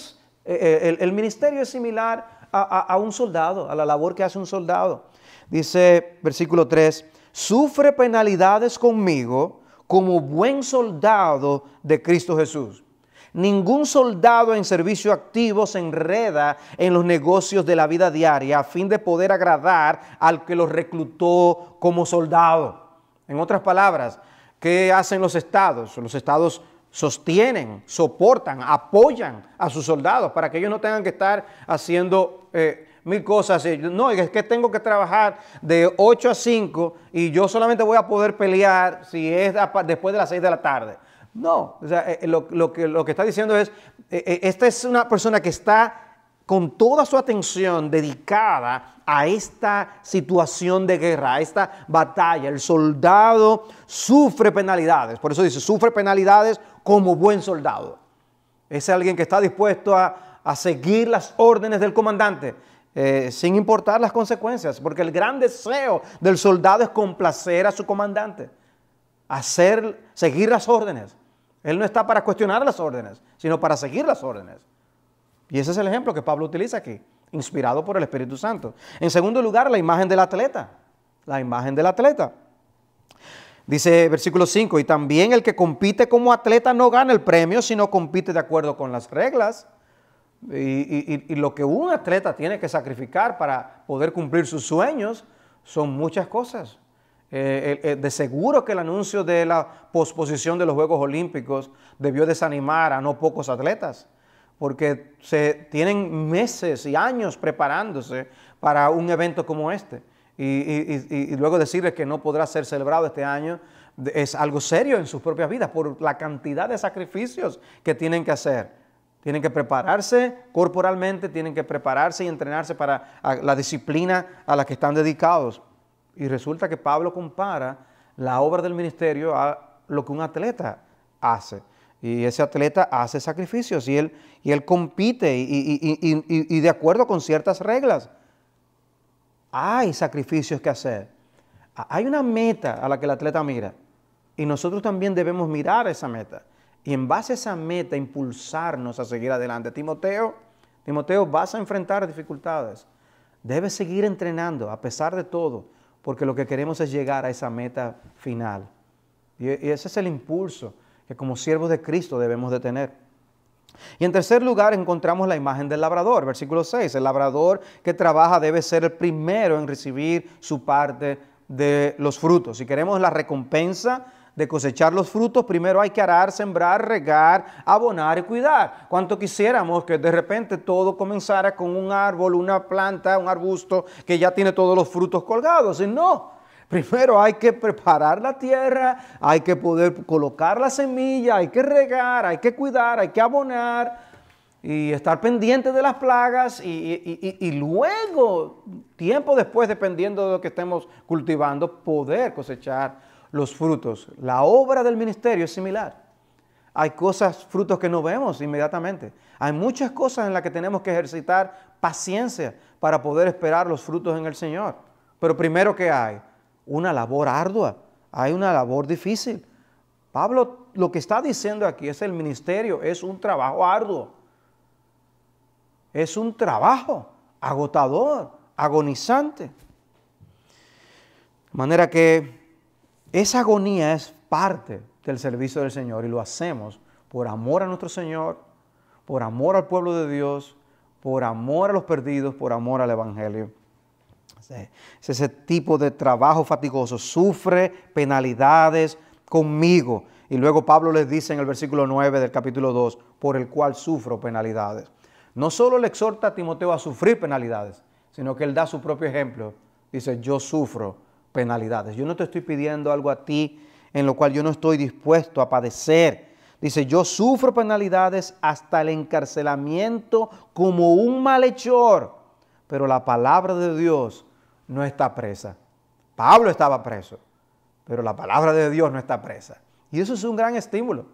Speaker 1: eh, el, ministerio es similar a, un soldado, a la labor que hace un soldado. Dice versículo 3, sufre penalidades conmigo como buen soldado de Cristo Jesús. Ningún soldado en servicio activo se enreda en los negocios de la vida diaria a fin de poder agradar al que los reclutó como soldado. En otras palabras, ¿qué hacen los estados? Los estados sostienen, soportan, apoyan a sus soldados para que ellos no tengan que estar haciendo eh, mil cosas. Eh, no, es que tengo que trabajar de 8 a 5 y yo solamente voy a poder pelear si es después de las 6 de la tarde. No, o sea, eh, lo, que, lo que está diciendo es, esta es una persona que está con toda su atención dedicada a esta situación de guerra, a esta batalla. El soldado sufre penalidades, por eso dice, sufre penalidades como buen soldado. Es alguien que está dispuesto a, seguir las órdenes del comandante, eh, sin importar las consecuencias, porque el gran deseo del soldado es complacer a su comandante, hacer, seguir las órdenes. Él no está para cuestionar las órdenes, sino para seguir las órdenes. Y ese es el ejemplo que Pablo utiliza aquí, inspirado por el Espíritu Santo. En segundo lugar, la imagen del atleta. La imagen del atleta. Dice versículo 5, y también el que compite como atleta no gana el premio, si no compite de acuerdo con las reglas. Y, lo que un atleta tiene que sacrificar para poder cumplir sus sueños son muchas cosas. Eh, eh, eh, de seguro que el anuncio de la posposición de los Juegos Olímpicos debió desanimar a no pocos atletas porque se tienen meses y años preparándose para un evento como este. Y, y luego decirles que no podrá ser celebrado este año es algo serio en sus propias vidas por la cantidad de sacrificios que tienen que hacer. Tienen que prepararse corporalmente, tienen que prepararse y entrenarse para la disciplina a la que están dedicados. Y resulta que Pablo compara la obra del ministerio a lo que un atleta hace. Y ese atleta hace sacrificios y él, y él compite y, y, de acuerdo con ciertas reglas. Hay sacrificios que hacer. Hay una meta a la que el atleta mira y nosotros también debemos mirar esa meta y en base a esa meta impulsarnos a seguir adelante. Timoteo, Timoteo, vas a enfrentar dificultades. Debes seguir entrenando a pesar de todo, porque lo que queremos es llegar a esa meta final. Y ese es el impulso que como siervos de Cristo debemos de tener. Y en tercer lugar encontramos la imagen del labrador, versículo 6. El labrador que trabaja debe ser el primero en recibir su parte de los frutos. Si queremos la recompensa de cosechar los frutos, primero hay que arar, sembrar, regar, abonar y cuidar. ¿Cuánto quisiéramos que de repente todo comenzara con un árbol, una planta, un arbusto que ya tiene todos los frutos colgados. no, Primero hay que preparar la tierra, hay que poder colocar la semilla, hay que regar, hay que cuidar, hay que abonar y estar pendiente de las plagas y, luego, tiempo después, dependiendo de lo que estemos cultivando, poder cosechar los frutos. La obra del ministerio es similar. Hay cosas, frutos que no vemos inmediatamente. Hay muchas cosas en las que tenemos que ejercitar paciencia para poder esperar los frutos en el Señor. Pero primero, ¿qué hay? una labor ardua, hay una labor difícil. Pablo lo que está diciendo aquí es el ministerio, es un trabajo arduo, es un trabajo agotador, agonizante. De manera que esa agonía es parte del servicio del Señor y lo hacemos por amor a nuestro Señor, por amor al pueblo de Dios, por amor a los perdidos, por amor al Evangelio. Es ese tipo de trabajo fatigoso. Sufre penalidades conmigo. Y luego Pablo les dice en el versículo 9 del capítulo 2, por el cual sufro penalidades. No solo le exhorta a Timoteo a sufrir penalidades, sino que él da su propio ejemplo. Dice, yo sufro penalidades. Yo no te estoy pidiendo algo a ti en lo cual yo no estoy dispuesto a padecer. Dice, yo sufro penalidades hasta el encarcelamiento como un malhechor, pero la palabra de Dios no está presa. Pablo estaba preso, pero la palabra de Dios no está presa. Y eso es un gran estímulo.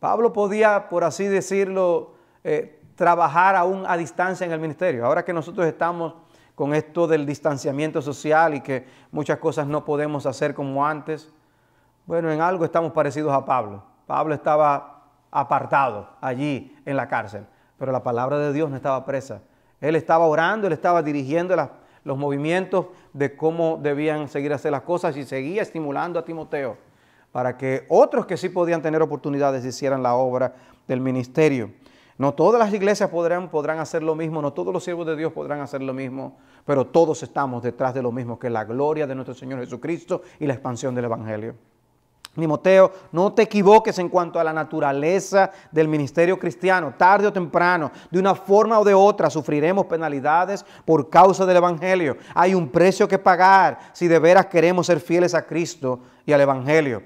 Speaker 1: Pablo podía, por así decirlo, eh, trabajar aún a distancia en el ministerio. Ahora que nosotros estamos con esto del distanciamiento social y que muchas cosas no podemos hacer como antes, bueno, en algo estamos parecidos a Pablo. Pablo estaba apartado allí en la cárcel, pero la palabra de Dios no estaba presa. Él estaba orando, él estaba dirigiendo las los movimientos de cómo debían seguir hacer las cosas y seguía estimulando a Timoteo para que otros que sí podían tener oportunidades hicieran la obra del ministerio. No todas las iglesias podrán, podrán hacer lo mismo, no todos los siervos de Dios podrán hacer lo mismo, pero todos estamos detrás de lo mismo, que la gloria de nuestro Señor Jesucristo y la expansión del Evangelio. Timoteo, no te equivoques en cuanto a la naturaleza del ministerio cristiano. Tarde o temprano, de una forma o de otra, sufriremos penalidades por causa del Evangelio. Hay un precio que pagar si de veras queremos ser fieles a Cristo y al Evangelio.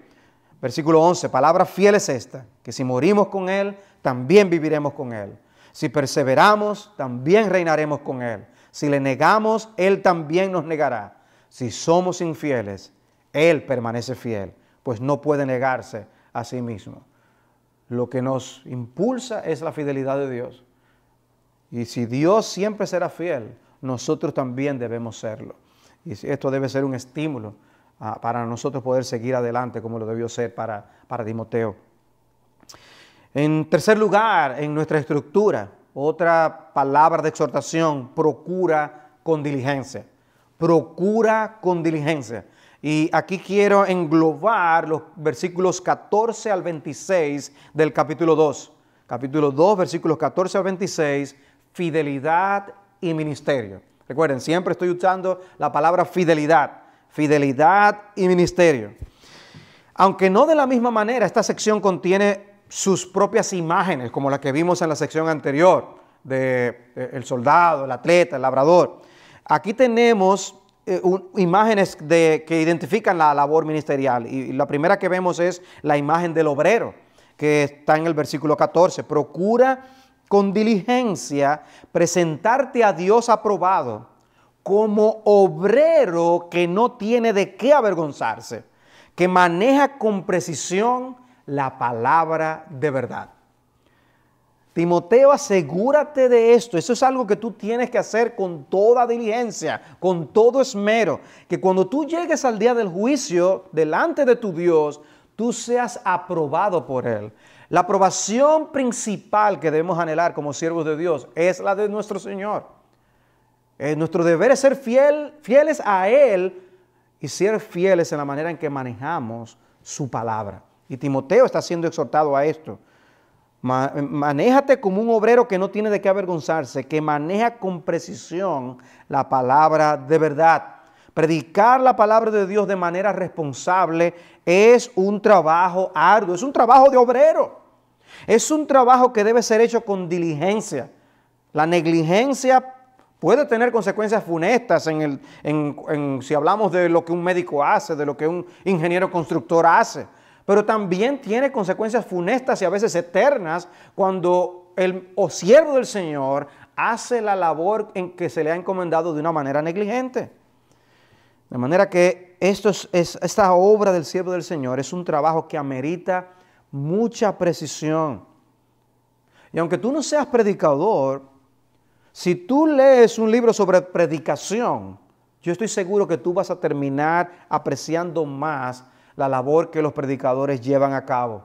Speaker 1: Versículo 11, palabra fiel es esta, que si morimos con Él, también viviremos con Él. Si perseveramos, también reinaremos con Él. Si le negamos, Él también nos negará. Si somos infieles, Él permanece fiel pues no puede negarse a sí mismo. Lo que nos impulsa es la fidelidad de Dios. Y si Dios siempre será fiel, nosotros también debemos serlo. Y esto debe ser un estímulo ah, para nosotros poder seguir adelante como lo debió ser para, para Timoteo. En tercer lugar, en nuestra estructura, otra palabra de exhortación, procura con diligencia. Procura con diligencia. Y aquí quiero englobar los versículos 14 al 26 del capítulo 2. Capítulo 2, versículos 14 al 26, fidelidad y ministerio. Recuerden, siempre estoy usando la palabra fidelidad, fidelidad y ministerio. Aunque no de la misma manera, esta sección contiene sus propias imágenes, como la que vimos en la sección anterior, de eh, el soldado, el atleta, el labrador. Aquí tenemos eh, imágenes de, que identifican la labor ministerial. y la primera que vemos es la imagen del obrero, que está en el versículo 14. Procura con diligencia presentarte a Dios aprobado como obrero que no tiene de qué avergonzarse, que maneja con precisión la palabra de verdad. Timoteo, asegúrate de esto. Eso es algo que tú tienes que hacer con toda diligencia, con todo esmero. Que cuando tú llegues al día del juicio delante de tu Dios, tú seas aprobado por Él. La aprobación principal que debemos anhelar como siervos de Dios es la de nuestro Señor. Eh, nuestro deber es ser fieles a Él y ser fieles en la manera en que manejamos su palabra. Y Timoteo está siendo exhortado a esto manéjate como un obrero que no tiene de qué avergonzarse, que maneja con precisión la palabra de verdad. Predicar la palabra de Dios de manera responsable es un trabajo arduo, es un trabajo de obrero. Es un trabajo que debe ser hecho con diligencia. La negligencia puede tener consecuencias funestas en el, si hablamos de lo que un médico hace, de lo que un ingeniero constructor hace pero también tiene consecuencias funestas y a veces eternas cuando el siervo del Señor hace la labor en que se le ha encomendado de una manera negligente. De manera que esta obra del siervo del Señor es un trabajo que amerita mucha precisión. Y aunque tú no seas predicador, si tú lees un libro sobre predicación, yo estoy seguro que tú vas a terminar apreciando más la labor que los predicadores llevan a cabo.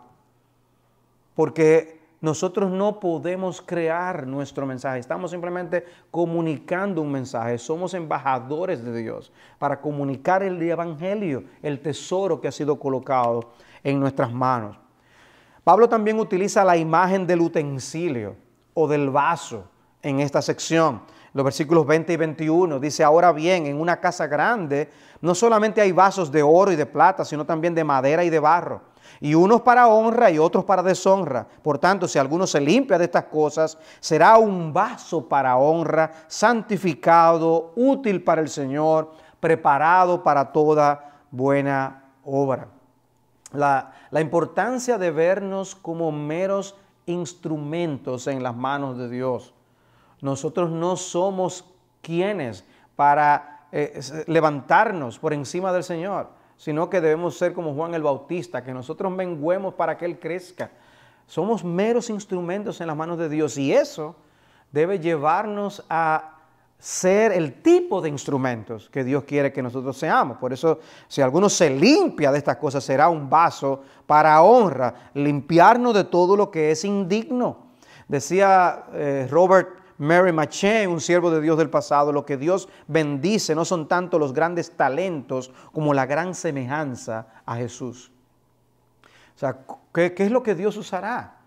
Speaker 1: Porque nosotros no podemos crear nuestro mensaje, estamos simplemente comunicando un mensaje, somos embajadores de Dios para comunicar el Evangelio, el tesoro que ha sido colocado en nuestras manos. Pablo también utiliza la imagen del utensilio o del vaso en esta sección los versículos 20 y 21, dice, ahora bien, en una casa grande no solamente hay vasos de oro y de plata, sino también de madera y de barro, y unos para honra y otros para deshonra. Por tanto, si alguno se limpia de estas cosas, será un vaso para honra, santificado, útil para el Señor, preparado para toda buena obra. La, la importancia de vernos como meros instrumentos en las manos de Dios. Nosotros no somos quienes para eh, levantarnos por encima del Señor, sino que debemos ser como Juan el Bautista, que nosotros menguemos para que Él crezca. Somos meros instrumentos en las manos de Dios y eso debe llevarnos a ser el tipo de instrumentos que Dios quiere que nosotros seamos. Por eso, si alguno se limpia de estas cosas, será un vaso para honra, limpiarnos de todo lo que es indigno. Decía eh, Robert Mary Maché, un siervo de Dios del pasado, lo que Dios bendice no son tanto los grandes talentos como la gran semejanza a Jesús. O sea, ¿qué, es lo que Dios usará?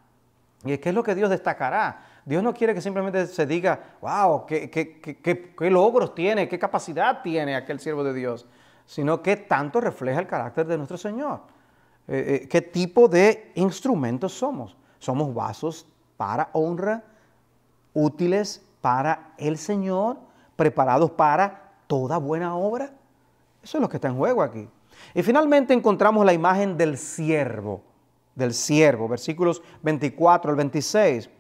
Speaker 1: ¿Y qué es lo que Dios destacará? Dios no quiere que simplemente se diga, wow, qué, logros tiene, qué capacidad tiene aquel siervo de Dios, sino que tanto refleja el carácter de nuestro Señor. Eh, eh, ¿Qué tipo de instrumentos somos? Somos vasos para honra útiles para el Señor, preparados para toda buena obra. Eso es lo que está en juego aquí. Y finalmente encontramos la imagen del siervo, del siervo, versículos 24 al 26.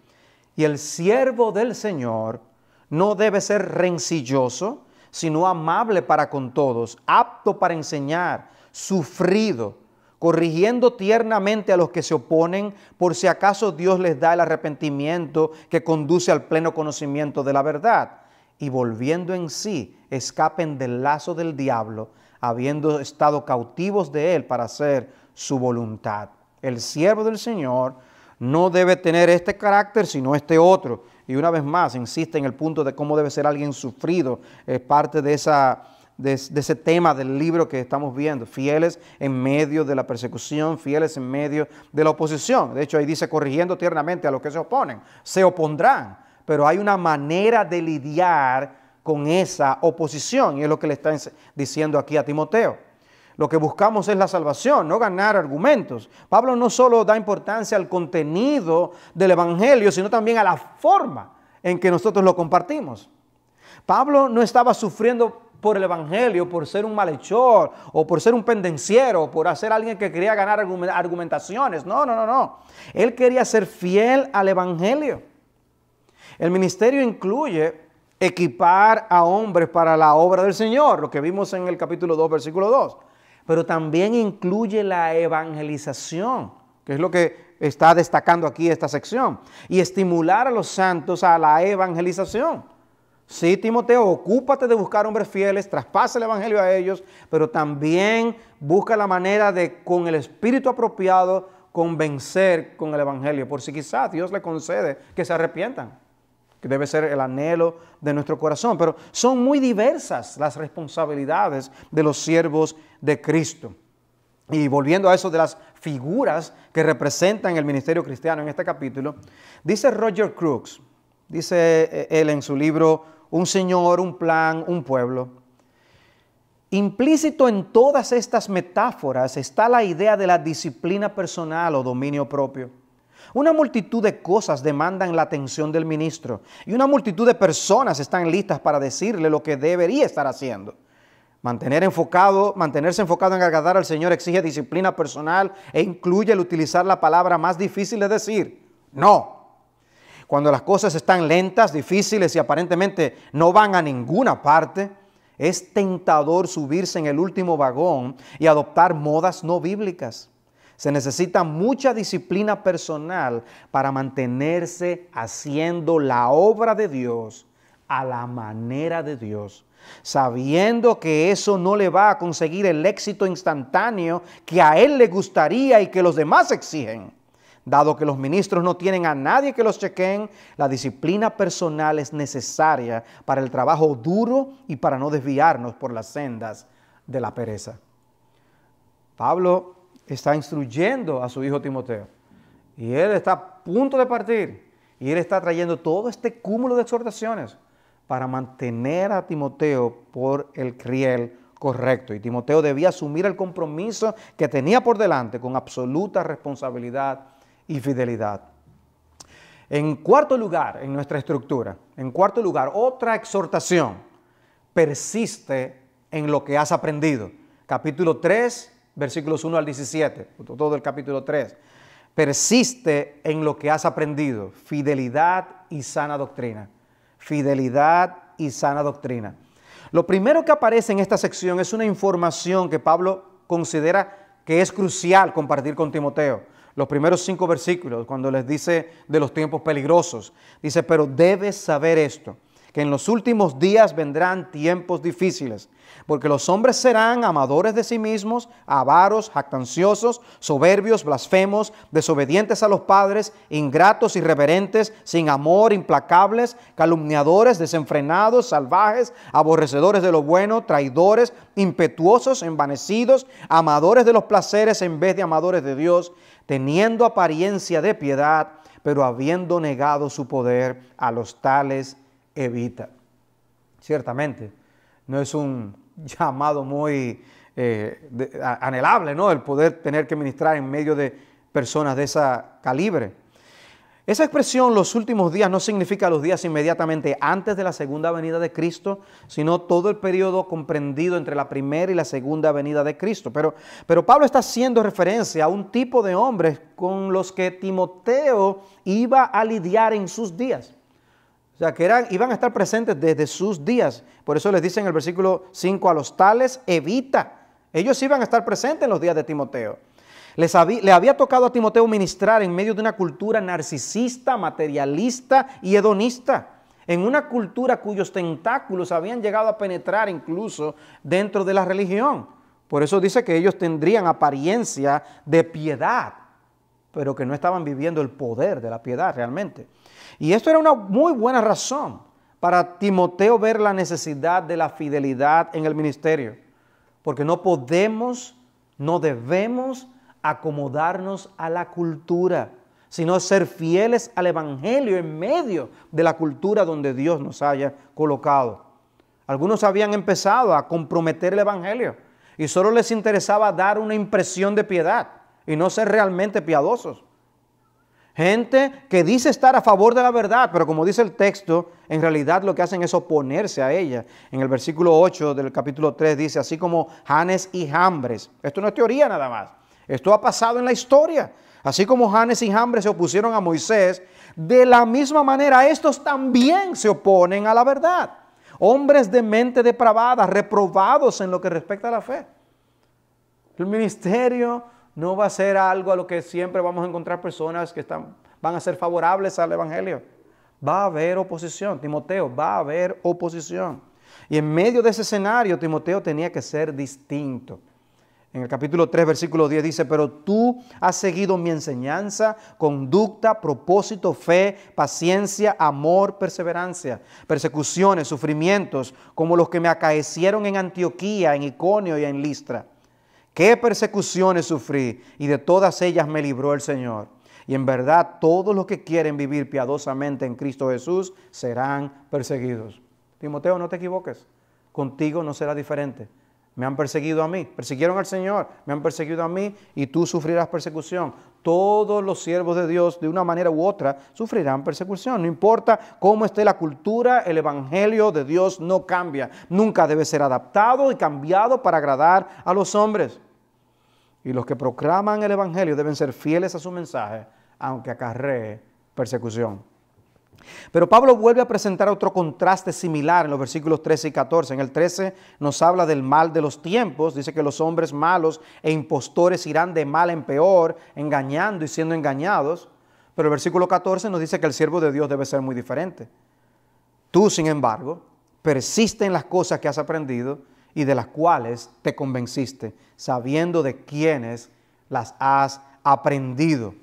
Speaker 1: Y el siervo del Señor no debe ser rencilloso, sino amable para con todos, apto para enseñar, sufrido corrigiendo tiernamente a los que se oponen, por si acaso Dios les da el arrepentimiento que conduce al pleno conocimiento de la verdad, y volviendo en sí, escapen del lazo del diablo, habiendo estado cautivos de él para hacer su voluntad. El siervo del Señor no debe tener este carácter, sino este otro. Y una vez más, insiste en el punto de cómo debe ser alguien sufrido, es parte de esa de, ese tema del libro que estamos viendo, fieles en medio de la persecución, fieles en medio de la oposición. De hecho, ahí dice, corrigiendo tiernamente a los que se oponen, se opondrán, pero hay una manera de lidiar con esa oposición y es lo que le está diciendo aquí a Timoteo. Lo que buscamos es la salvación, no ganar argumentos. Pablo no solo da importancia al contenido del Evangelio, sino también a la forma en que nosotros lo compartimos. Pablo no estaba sufriendo por el Evangelio, por ser un malhechor, o por ser un pendenciero, por hacer alguien que quería ganar argumentaciones. No, no, no, no. Él quería ser fiel al Evangelio. El ministerio incluye equipar a hombres para la obra del Señor, lo que vimos en el capítulo 2, versículo 2. Pero también incluye la evangelización, que es lo que está destacando aquí esta sección, y estimular a los santos a la evangelización. Sí, Timoteo, ocúpate de buscar hombres fieles, traspasa el Evangelio a ellos, pero también busca la manera de, con el espíritu apropiado, convencer con el Evangelio, por si quizás Dios le concede que se arrepientan, que debe ser el anhelo de nuestro corazón. Pero son muy diversas las responsabilidades de los siervos de Cristo. Y volviendo a eso de las figuras que representan el ministerio cristiano en este capítulo, dice Roger Crooks, dice eh, él en su libro un Señor, un plan, un pueblo. Implícito en todas estas metáforas está la idea de la disciplina personal o dominio propio. Una multitud de cosas demandan la atención del ministro y una multitud de personas están listas para decirle lo que debería estar haciendo. Mantener enfocado, mantenerse enfocado en agradar al Señor exige disciplina personal e incluye el utilizar la palabra más difícil de decir, no cuando las cosas están lentas, difíciles y aparentemente no van a ninguna parte, es tentador subirse en el último vagón y adoptar modas no bíblicas. Se necesita mucha disciplina personal para mantenerse haciendo la obra de Dios a la manera de Dios, sabiendo que eso no le va a conseguir el éxito instantáneo que a Él le gustaría y que los demás exigen Dado que los ministros no tienen a nadie que los chequeen, la disciplina personal es necesaria para el trabajo duro y para no desviarnos por las sendas de la pereza. Pablo está instruyendo a su hijo Timoteo y él está a punto de partir y él está trayendo todo este cúmulo de exhortaciones para mantener a Timoteo por el criel correcto. Y Timoteo debía asumir el compromiso que tenía por delante con absoluta responsabilidad y fidelidad. En cuarto lugar, en nuestra estructura, en cuarto lugar, otra exhortación, persiste en lo que has aprendido. Capítulo 3, versículos 1 al 17, todo el capítulo 3. Persiste en lo que has aprendido, fidelidad y sana doctrina. Fidelidad y sana doctrina. Lo primero que aparece en esta sección es una información que Pablo considera que es crucial compartir con Timoteo los primeros cinco versículos, cuando les dice de los tiempos peligrosos. Dice, pero debes saber esto, que en los últimos días vendrán tiempos difíciles, porque los hombres serán amadores de sí mismos, avaros, jactanciosos, soberbios, blasfemos, desobedientes a los padres, ingratos, irreverentes, sin amor, implacables, calumniadores, desenfrenados, salvajes, aborrecedores de lo bueno, traidores, impetuosos, envanecidos, amadores de los placeres en vez de amadores de Dios teniendo apariencia de piedad, pero habiendo negado su poder, a los tales evita. Ciertamente, no es un <laughs> llamado muy eh, anhelable, ¿no? El poder tener que ministrar en medio de personas de esa calibre. Esa expresión, los últimos días, no significa los días inmediatamente antes de la segunda venida de Cristo, sino todo el periodo comprendido entre la primera y la segunda venida de Cristo. Pero, pero Pablo está haciendo referencia a un tipo de hombres con los que Timoteo iba a lidiar en sus días. O sea, que eran, iban a estar presentes desde sus días. Por eso les dice en el versículo 5 a los tales, evita. Ellos iban a estar presentes en los días de Timoteo le había tocado a Timoteo ministrar en medio de una cultura narcisista, materialista y hedonista. En una cultura cuyos tentáculos habían llegado a penetrar incluso dentro de la religión. Por eso dice que ellos tendrían apariencia de piedad, pero que no estaban viviendo el poder de la piedad realmente. Y esto era una muy buena razón para Timoteo ver la necesidad de la fidelidad en el ministerio, porque no podemos, no debemos acomodarnos a la cultura, sino ser fieles al Evangelio en medio de la cultura donde Dios nos haya colocado. Algunos habían empezado a comprometer el Evangelio y solo les interesaba dar una impresión de piedad y no ser realmente piadosos. Gente que dice estar a favor de la verdad, pero como dice el texto, en realidad lo que hacen es oponerse a ella. En el versículo 8 del capítulo 3 dice, así como Janes y Jambres. Esto no es teoría nada más. Esto ha pasado en la historia. Así como Janes y Jambres se opusieron a Moisés, de la misma manera estos también se oponen a la verdad. Hombres de mente depravada, reprobados en lo que respecta a la fe. El ministerio no va a ser algo a lo que siempre vamos a encontrar personas que están, van a ser favorables al Evangelio. Va a haber oposición, Timoteo, va a haber oposición. Y en medio de ese escenario, Timoteo tenía que ser distinto. En el capítulo 3, versículo 10 dice, pero tú has seguido mi enseñanza, conducta, propósito, fe, paciencia, amor, perseverancia, persecuciones, sufrimientos, como los que me acaecieron en Antioquía, en Iconio y en Listra. Qué persecuciones sufrí y de todas ellas me libró el Señor. Y en verdad todos los que quieren vivir piadosamente en Cristo Jesús serán perseguidos. Timoteo, no te equivoques, contigo no será diferente me han perseguido a mí, persiguieron al Señor, me han perseguido a mí y tú sufrirás persecución. Todos los siervos de Dios, de una manera u otra, sufrirán persecución. No importa cómo esté la cultura, el Evangelio de Dios no cambia. Nunca debe ser adaptado y cambiado para agradar a los hombres. Y los que proclaman el Evangelio deben ser fieles a su mensaje, aunque acarree persecución. Pero Pablo vuelve a presentar otro contraste similar en los versículos 13 y 14. En el 13 nos habla del mal de los tiempos, dice que los hombres malos e impostores irán de mal en peor, engañando y siendo engañados. Pero el versículo 14 nos dice que el siervo de Dios debe ser muy diferente. Tú, sin embargo, persiste en las cosas que has aprendido y de las cuales te convenciste, sabiendo de quiénes las has aprendido.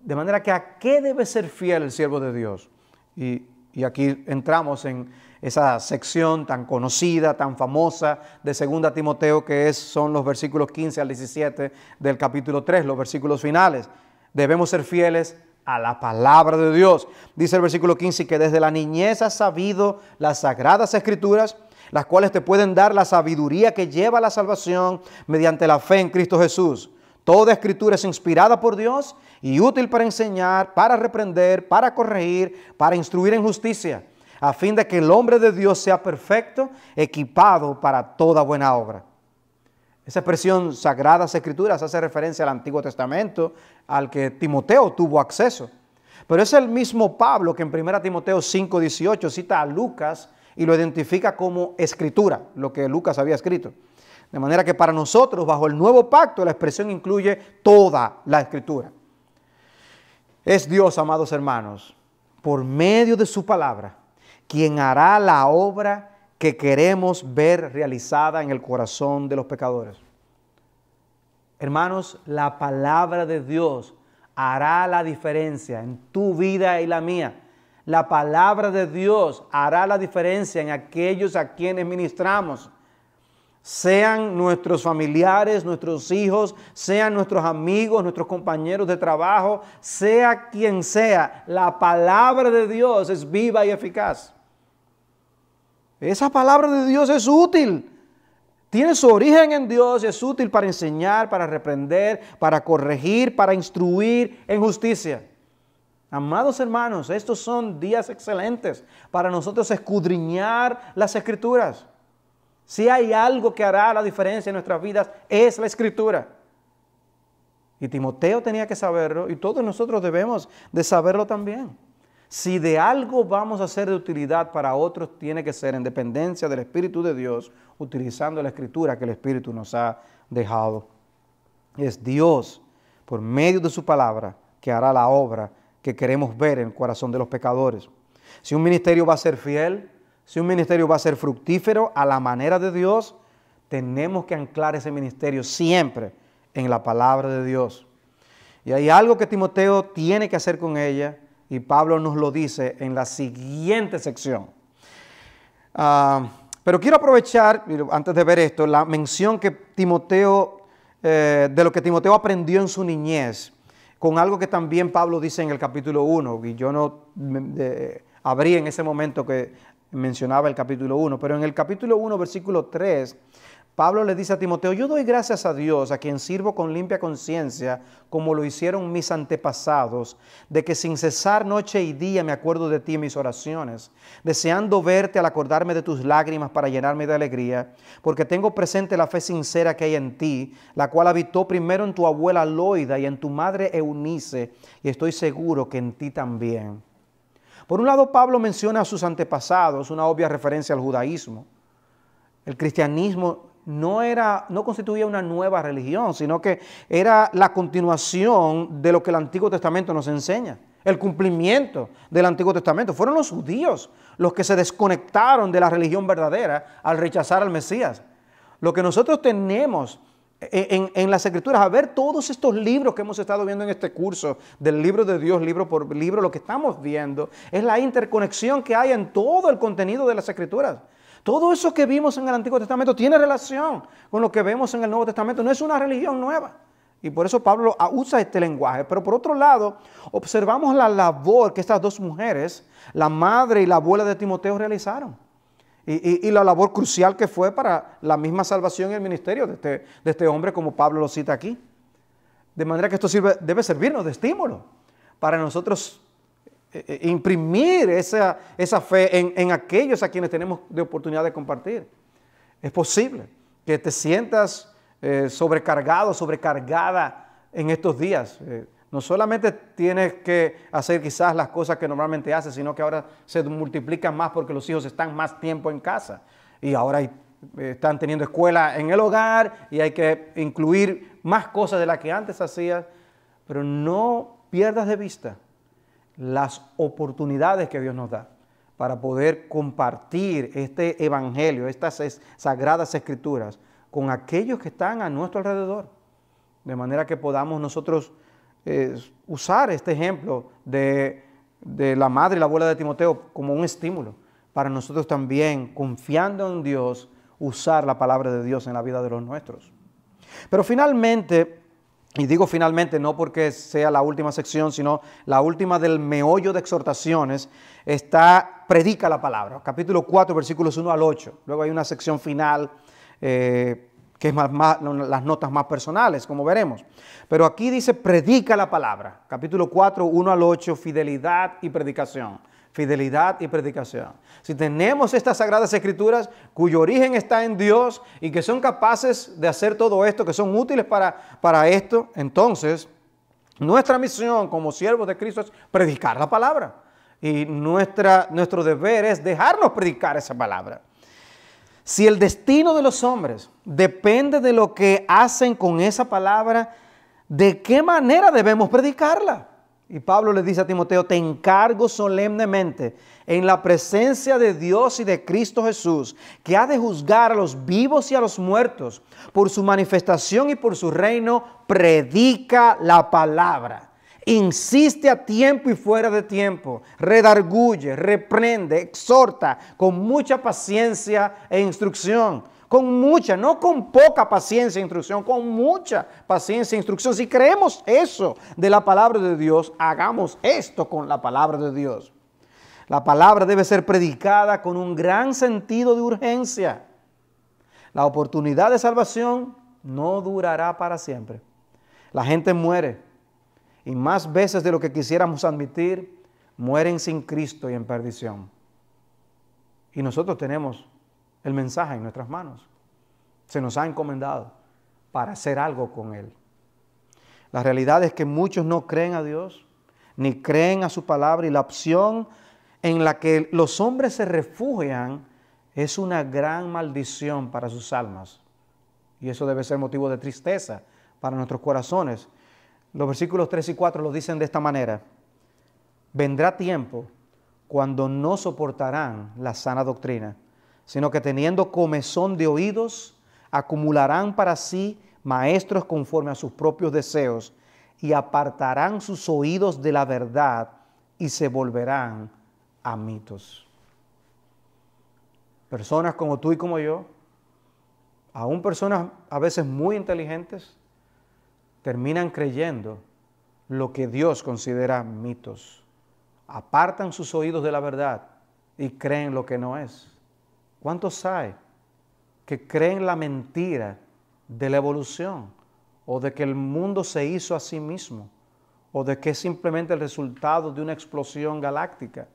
Speaker 1: De manera que a qué debe ser fiel el siervo de Dios? Y, aquí entramos en esa sección tan conocida, tan famosa de 2 Timoteo, que es, son los versículos 15 al 17 del capítulo 3, los versículos finales. Debemos ser fieles a la palabra de Dios. Dice el versículo 15 que desde la niñez has sabido las sagradas escrituras, las cuales te pueden dar la sabiduría que lleva a la salvación mediante la fe en Cristo Jesús. Toda escritura es inspirada por Dios y útil para enseñar, para reprender, para corregir, para instruir en justicia, a fin de que el hombre de Dios sea perfecto, equipado para toda buena obra. Esa expresión Sagradas Escrituras hace referencia al Antiguo Testamento, al que Timoteo tuvo acceso. Pero es el mismo Pablo que en 1 Timoteo 5:18 cita a Lucas y lo identifica como escritura, lo que Lucas había escrito. De manera que para nosotros, bajo el nuevo pacto, la expresión incluye toda la escritura. Es Dios, amados hermanos, por medio de su palabra, quien hará la obra que queremos ver realizada en el corazón de los pecadores. Hermanos, la palabra de Dios hará la diferencia en tu vida y la mía. La palabra de Dios hará la diferencia en aquellos a quienes ministramos sean nuestros familiares, nuestros hijos, sean nuestros amigos, nuestros compañeros de trabajo, sea quien sea, la palabra de Dios es viva y eficaz. Esa palabra de Dios es útil. Tiene su origen en Dios y es útil para enseñar, para reprender, para corregir, para instruir en justicia. Amados hermanos, estos son días excelentes para nosotros escudriñar las escrituras si hay algo que hará la diferencia en nuestras vidas, es la escritura. Y Timoteo tenía que saberlo y todos nosotros debemos de saberlo también. Si de algo vamos a ser de utilidad para otros, tiene que ser en dependencia del Espíritu de Dios, utilizando la escritura que el Espíritu nos ha dejado. Es Dios, por medio de su palabra, que hará la obra que queremos ver en el corazón de los pecadores. Si un ministerio va a ser fiel, si un ministerio va a ser fructífero a la manera de Dios, tenemos que anclar ese ministerio siempre en la palabra de Dios. Y hay algo que Timoteo tiene que hacer con ella y Pablo nos lo dice en la siguiente sección. Ah, pero quiero aprovechar, antes de ver esto, la mención que Timoteo, eh, de lo que Timoteo aprendió en su niñez, con algo que también Pablo dice en el capítulo 1, y yo no habría abrí en ese momento que mencionaba el capítulo 1, pero en el capítulo 1, versículo 3, Pablo le dice a Timoteo, yo doy gracias a Dios, a quien sirvo con limpia conciencia, como lo hicieron mis antepasados, de que sin cesar noche y día me acuerdo de ti en mis oraciones, deseando verte al acordarme de tus lágrimas para llenarme de alegría, porque tengo presente la fe sincera que hay en ti, la cual habitó primero en tu abuela Loida y en tu madre Eunice, y estoy seguro que en ti también. Por un lado, Pablo menciona a sus antepasados, una obvia referencia al judaísmo. El cristianismo no, era, no constituía una nueva religión, sino que era la continuación de lo que el Antiguo Testamento nos enseña, el cumplimiento del Antiguo Testamento. Fueron los judíos los que se desconectaron de la religión verdadera al rechazar al Mesías. Lo que nosotros tenemos en, las escrituras, a ver todos estos libros que hemos estado viendo en este curso, del libro de Dios, libro por libro, lo que estamos viendo es la interconexión que hay en todo el contenido de las escrituras. Todo eso que vimos en el Antiguo Testamento tiene relación con lo que vemos en el Nuevo Testamento, no es una religión nueva. Y por eso Pablo usa este lenguaje. Pero por otro lado, observamos la labor que estas dos mujeres, la madre y la abuela de Timoteo, realizaron y, la labor crucial que fue para la misma salvación y el ministerio este, de este, hombre, como Pablo lo cita aquí. De manera que esto sirve, debe servirnos de estímulo para nosotros eh, eh, imprimir esa, esa fe en, aquellos a quienes tenemos de oportunidad de compartir. Es posible que te sientas eh, sobrecargado, sobrecargada en estos días. No solamente tienes que hacer quizás las cosas que normalmente haces, sino que ahora se multiplican más porque los hijos están más tiempo en casa. Y ahora eh, están teniendo escuela en el hogar y hay que incluir más cosas de las que antes hacías. Pero no pierdas de vista las oportunidades que Dios nos da para poder compartir este evangelio, estas sagradas escrituras, con aquellos que están a nuestro alrededor. De manera que podamos nosotros eh, usar este ejemplo de, de la madre y la abuela de Timoteo como un estímulo para nosotros también, confiando en Dios, usar la palabra de Dios en la vida de los nuestros. Pero finalmente, y digo finalmente no porque sea la última sección, sino la última del meollo de exhortaciones, está predica la palabra, capítulo 4, versículos 1 al 8. Luego hay una sección final. Eh, que es más, las notas más personales, como veremos. Pero aquí dice, predica la palabra, capítulo 4, 1 al 8, fidelidad y predicación. Fidelidad y predicación. Si tenemos estas sagradas escrituras cuyo origen está en Dios y que son capaces de hacer todo esto, que son útiles para, para esto, entonces nuestra misión como siervos de Cristo es predicar la palabra. Y nuestra, nuestro deber es dejarnos predicar esa palabra. Si el destino de los hombres depende de lo que hacen con esa palabra, ¿de qué manera debemos predicarla? Y Pablo le dice a Timoteo, te encargo solemnemente en la presencia de Dios y de Cristo Jesús, que ha de juzgar a los vivos y a los muertos por su manifestación y por su reino, predica la palabra insiste a tiempo y fuera de tiempo, redarguye, reprende, exhorta con mucha paciencia e instrucción. Con mucha, no con poca paciencia e instrucción, con mucha paciencia e instrucción. Si creemos eso de la palabra de Dios, hagamos esto con la palabra de Dios. La palabra debe ser predicada con un gran sentido de urgencia. La oportunidad de salvación no durará para siempre. La gente muere, y más veces de lo que quisiéramos admitir, mueren sin Cristo y en perdición. Y nosotros tenemos el mensaje en nuestras manos. Se nos ha encomendado para hacer algo con él. La realidad es que muchos no creen a Dios, ni creen a su palabra, y la opción en la que los hombres se refugian es una gran maldición para sus almas. Y eso debe ser motivo de tristeza para nuestros corazones, los versículos 3 y 4 lo dicen de esta manera. Vendrá tiempo cuando no soportarán la sana doctrina, sino que teniendo comezón de oídos, acumularán para sí maestros conforme a sus propios deseos y apartarán sus oídos de la verdad y se volverán a mitos. Personas como tú y como yo, aún personas a veces muy inteligentes, terminan creyendo lo que Dios considera mitos. Apartan sus oídos de la verdad y creen lo que no es. ¿Cuántos hay que creen la mentira de la evolución o de que el mundo se hizo a sí mismo o de que es simplemente el resultado de una explosión galáctica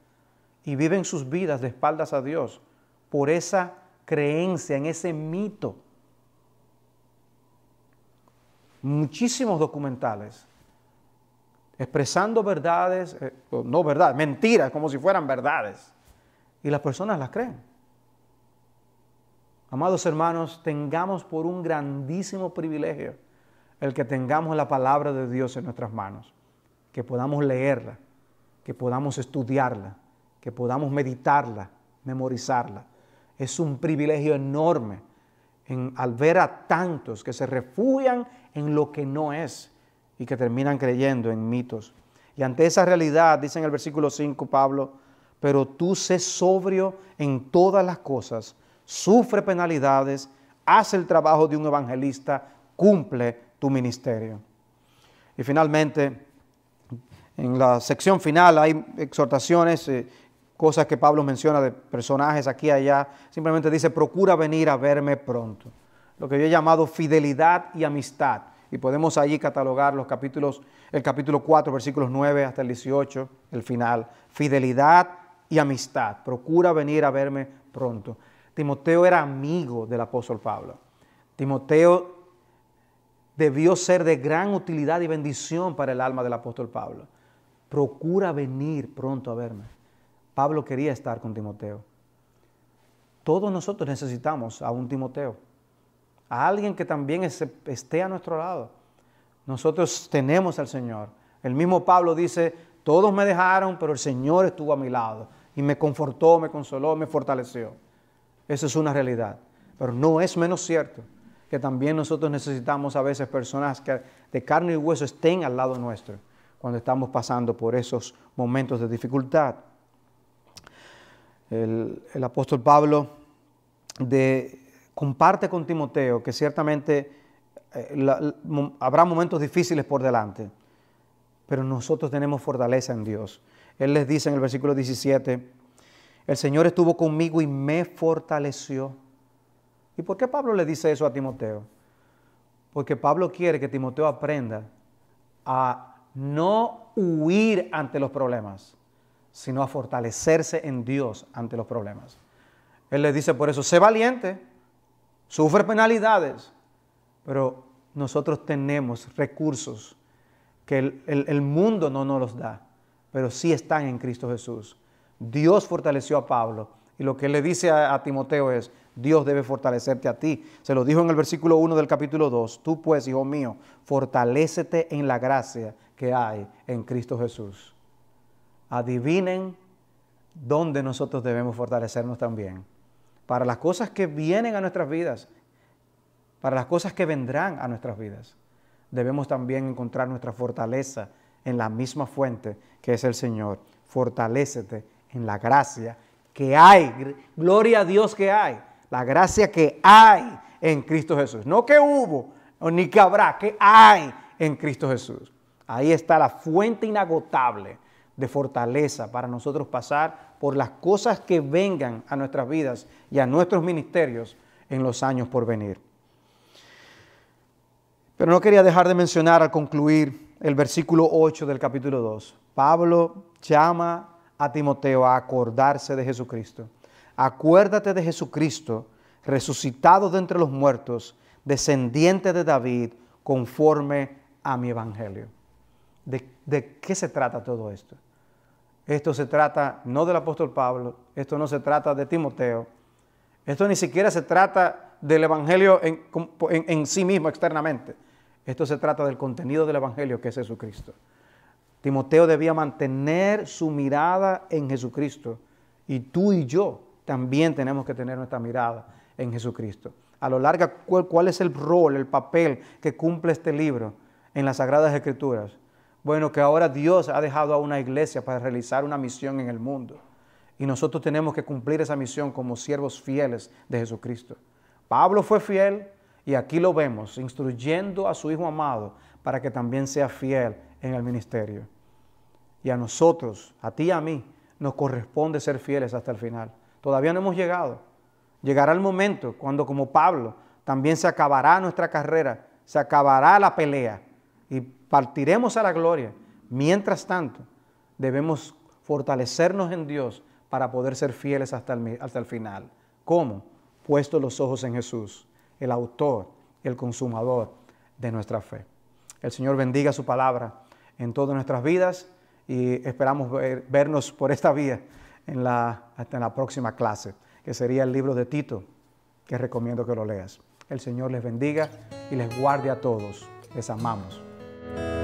Speaker 1: y viven sus vidas de espaldas a Dios por esa creencia en ese mito? muchísimos documentales expresando verdades, eh, no verdades, mentiras, como si fueran verdades. Y las personas las creen. Amados hermanos, tengamos por un grandísimo privilegio el que tengamos la palabra de Dios en nuestras manos, que podamos leerla, que podamos estudiarla, que podamos meditarla, memorizarla. Es un privilegio enorme al ver a tantos que se refugian en lo que no es y que terminan creyendo en mitos. Y ante esa realidad, dice en el versículo 5 Pablo, pero tú sé sobrio en todas las cosas, sufre penalidades, haz el trabajo de un evangelista, cumple tu ministerio. Y finalmente, en la sección final hay exhortaciones eh, cosas que Pablo menciona de personajes aquí y allá. Simplemente dice, procura venir a verme pronto. Lo que yo he llamado fidelidad y amistad. Y podemos allí catalogar los capítulos, el capítulo 4, versículos 9 hasta el 18, el final. Fidelidad y amistad. Procura venir a verme pronto. Timoteo era amigo del apóstol Pablo. Timoteo debió ser de gran utilidad y bendición para el alma del apóstol Pablo. Procura venir pronto a verme. Pablo quería estar con Timoteo. Todos nosotros necesitamos a un Timoteo, a alguien que también esté a nuestro lado. Nosotros tenemos al Señor. El mismo Pablo dice, todos me dejaron, pero el Señor estuvo a mi lado y me confortó, me consoló, me fortaleció. Eso es una realidad. Pero no es menos cierto que también nosotros necesitamos a veces personas que de carne y hueso estén al lado nuestro cuando estamos pasando por esos momentos de dificultad el, apóstol Pablo comparte con Timoteo que ciertamente eh, habrá momentos difíciles por delante, pero nosotros tenemos fortaleza en Dios. Él les dice en el versículo 17, el Señor estuvo conmigo y me fortaleció. ¿Y por qué Pablo le dice eso a Timoteo? Porque Pablo quiere que Timoteo aprenda a no huir ante los problemas, sino a fortalecerse en Dios ante los problemas. Él le dice por eso, sé valiente, sufre penalidades, pero nosotros tenemos recursos que el, mundo no nos los da, pero sí están en Cristo Jesús. Dios fortaleció a Pablo y lo que le dice a, Timoteo es, Dios debe fortalecerte a ti. Se lo dijo en el versículo 1 del capítulo 2. Tú pues, hijo mío, fortalécete en la gracia que hay en Cristo Jesús adivinen dónde nosotros debemos fortalecernos también. Para las cosas que vienen a nuestras vidas, para las cosas que vendrán a nuestras vidas, debemos también encontrar nuestra fortaleza en la misma fuente que es el Señor. Fortalécete en la gracia que hay. Gloria a Dios que hay. La gracia que hay en Cristo Jesús. No que hubo ni que habrá, que hay en Cristo Jesús. Ahí está la fuente inagotable de fortaleza para nosotros pasar por las cosas que vengan a nuestras vidas y a nuestros ministerios en los años por venir. Pero no quería dejar de mencionar al concluir el versículo 8 del capítulo 2. Pablo llama a Timoteo a acordarse de Jesucristo. Acuérdate de Jesucristo, resucitado de entre los muertos, descendiente de David, conforme a mi evangelio. ¿De, de qué se trata todo esto? Esto se trata no del apóstol Pablo, esto no se trata de Timoteo, esto ni siquiera se trata del Evangelio en, sí mismo externamente, esto se trata del contenido del Evangelio que es Jesucristo. Timoteo debía mantener su mirada en Jesucristo y tú y yo también tenemos que tener nuestra mirada en Jesucristo. A lo largo, ¿cuál, es el rol, el papel que cumple este libro en las Sagradas Escrituras? Bueno, que ahora Dios ha dejado a una iglesia para realizar una misión en el mundo. Y nosotros tenemos que cumplir esa misión como siervos fieles de Jesucristo. Pablo fue fiel y aquí lo vemos, instruyendo a su Hijo amado para que también sea fiel en el ministerio. Y a nosotros, a ti y a mí, nos corresponde ser fieles hasta el final. Todavía no hemos llegado. Llegará el momento cuando como Pablo también se acabará nuestra carrera, se acabará la pelea y partiremos a la gloria. Mientras tanto, debemos fortalecernos en Dios para poder ser fieles hasta el, hasta el final. ¿Cómo? Puesto los ojos en Jesús, el autor, el consumador de nuestra fe. El Señor bendiga su palabra en todas nuestras vidas y esperamos vernos por esta vía en la, hasta la próxima clase, que sería el libro de Tito, que recomiendo que lo leas. El Señor les bendiga y les guarde a todos. Les amamos. thank you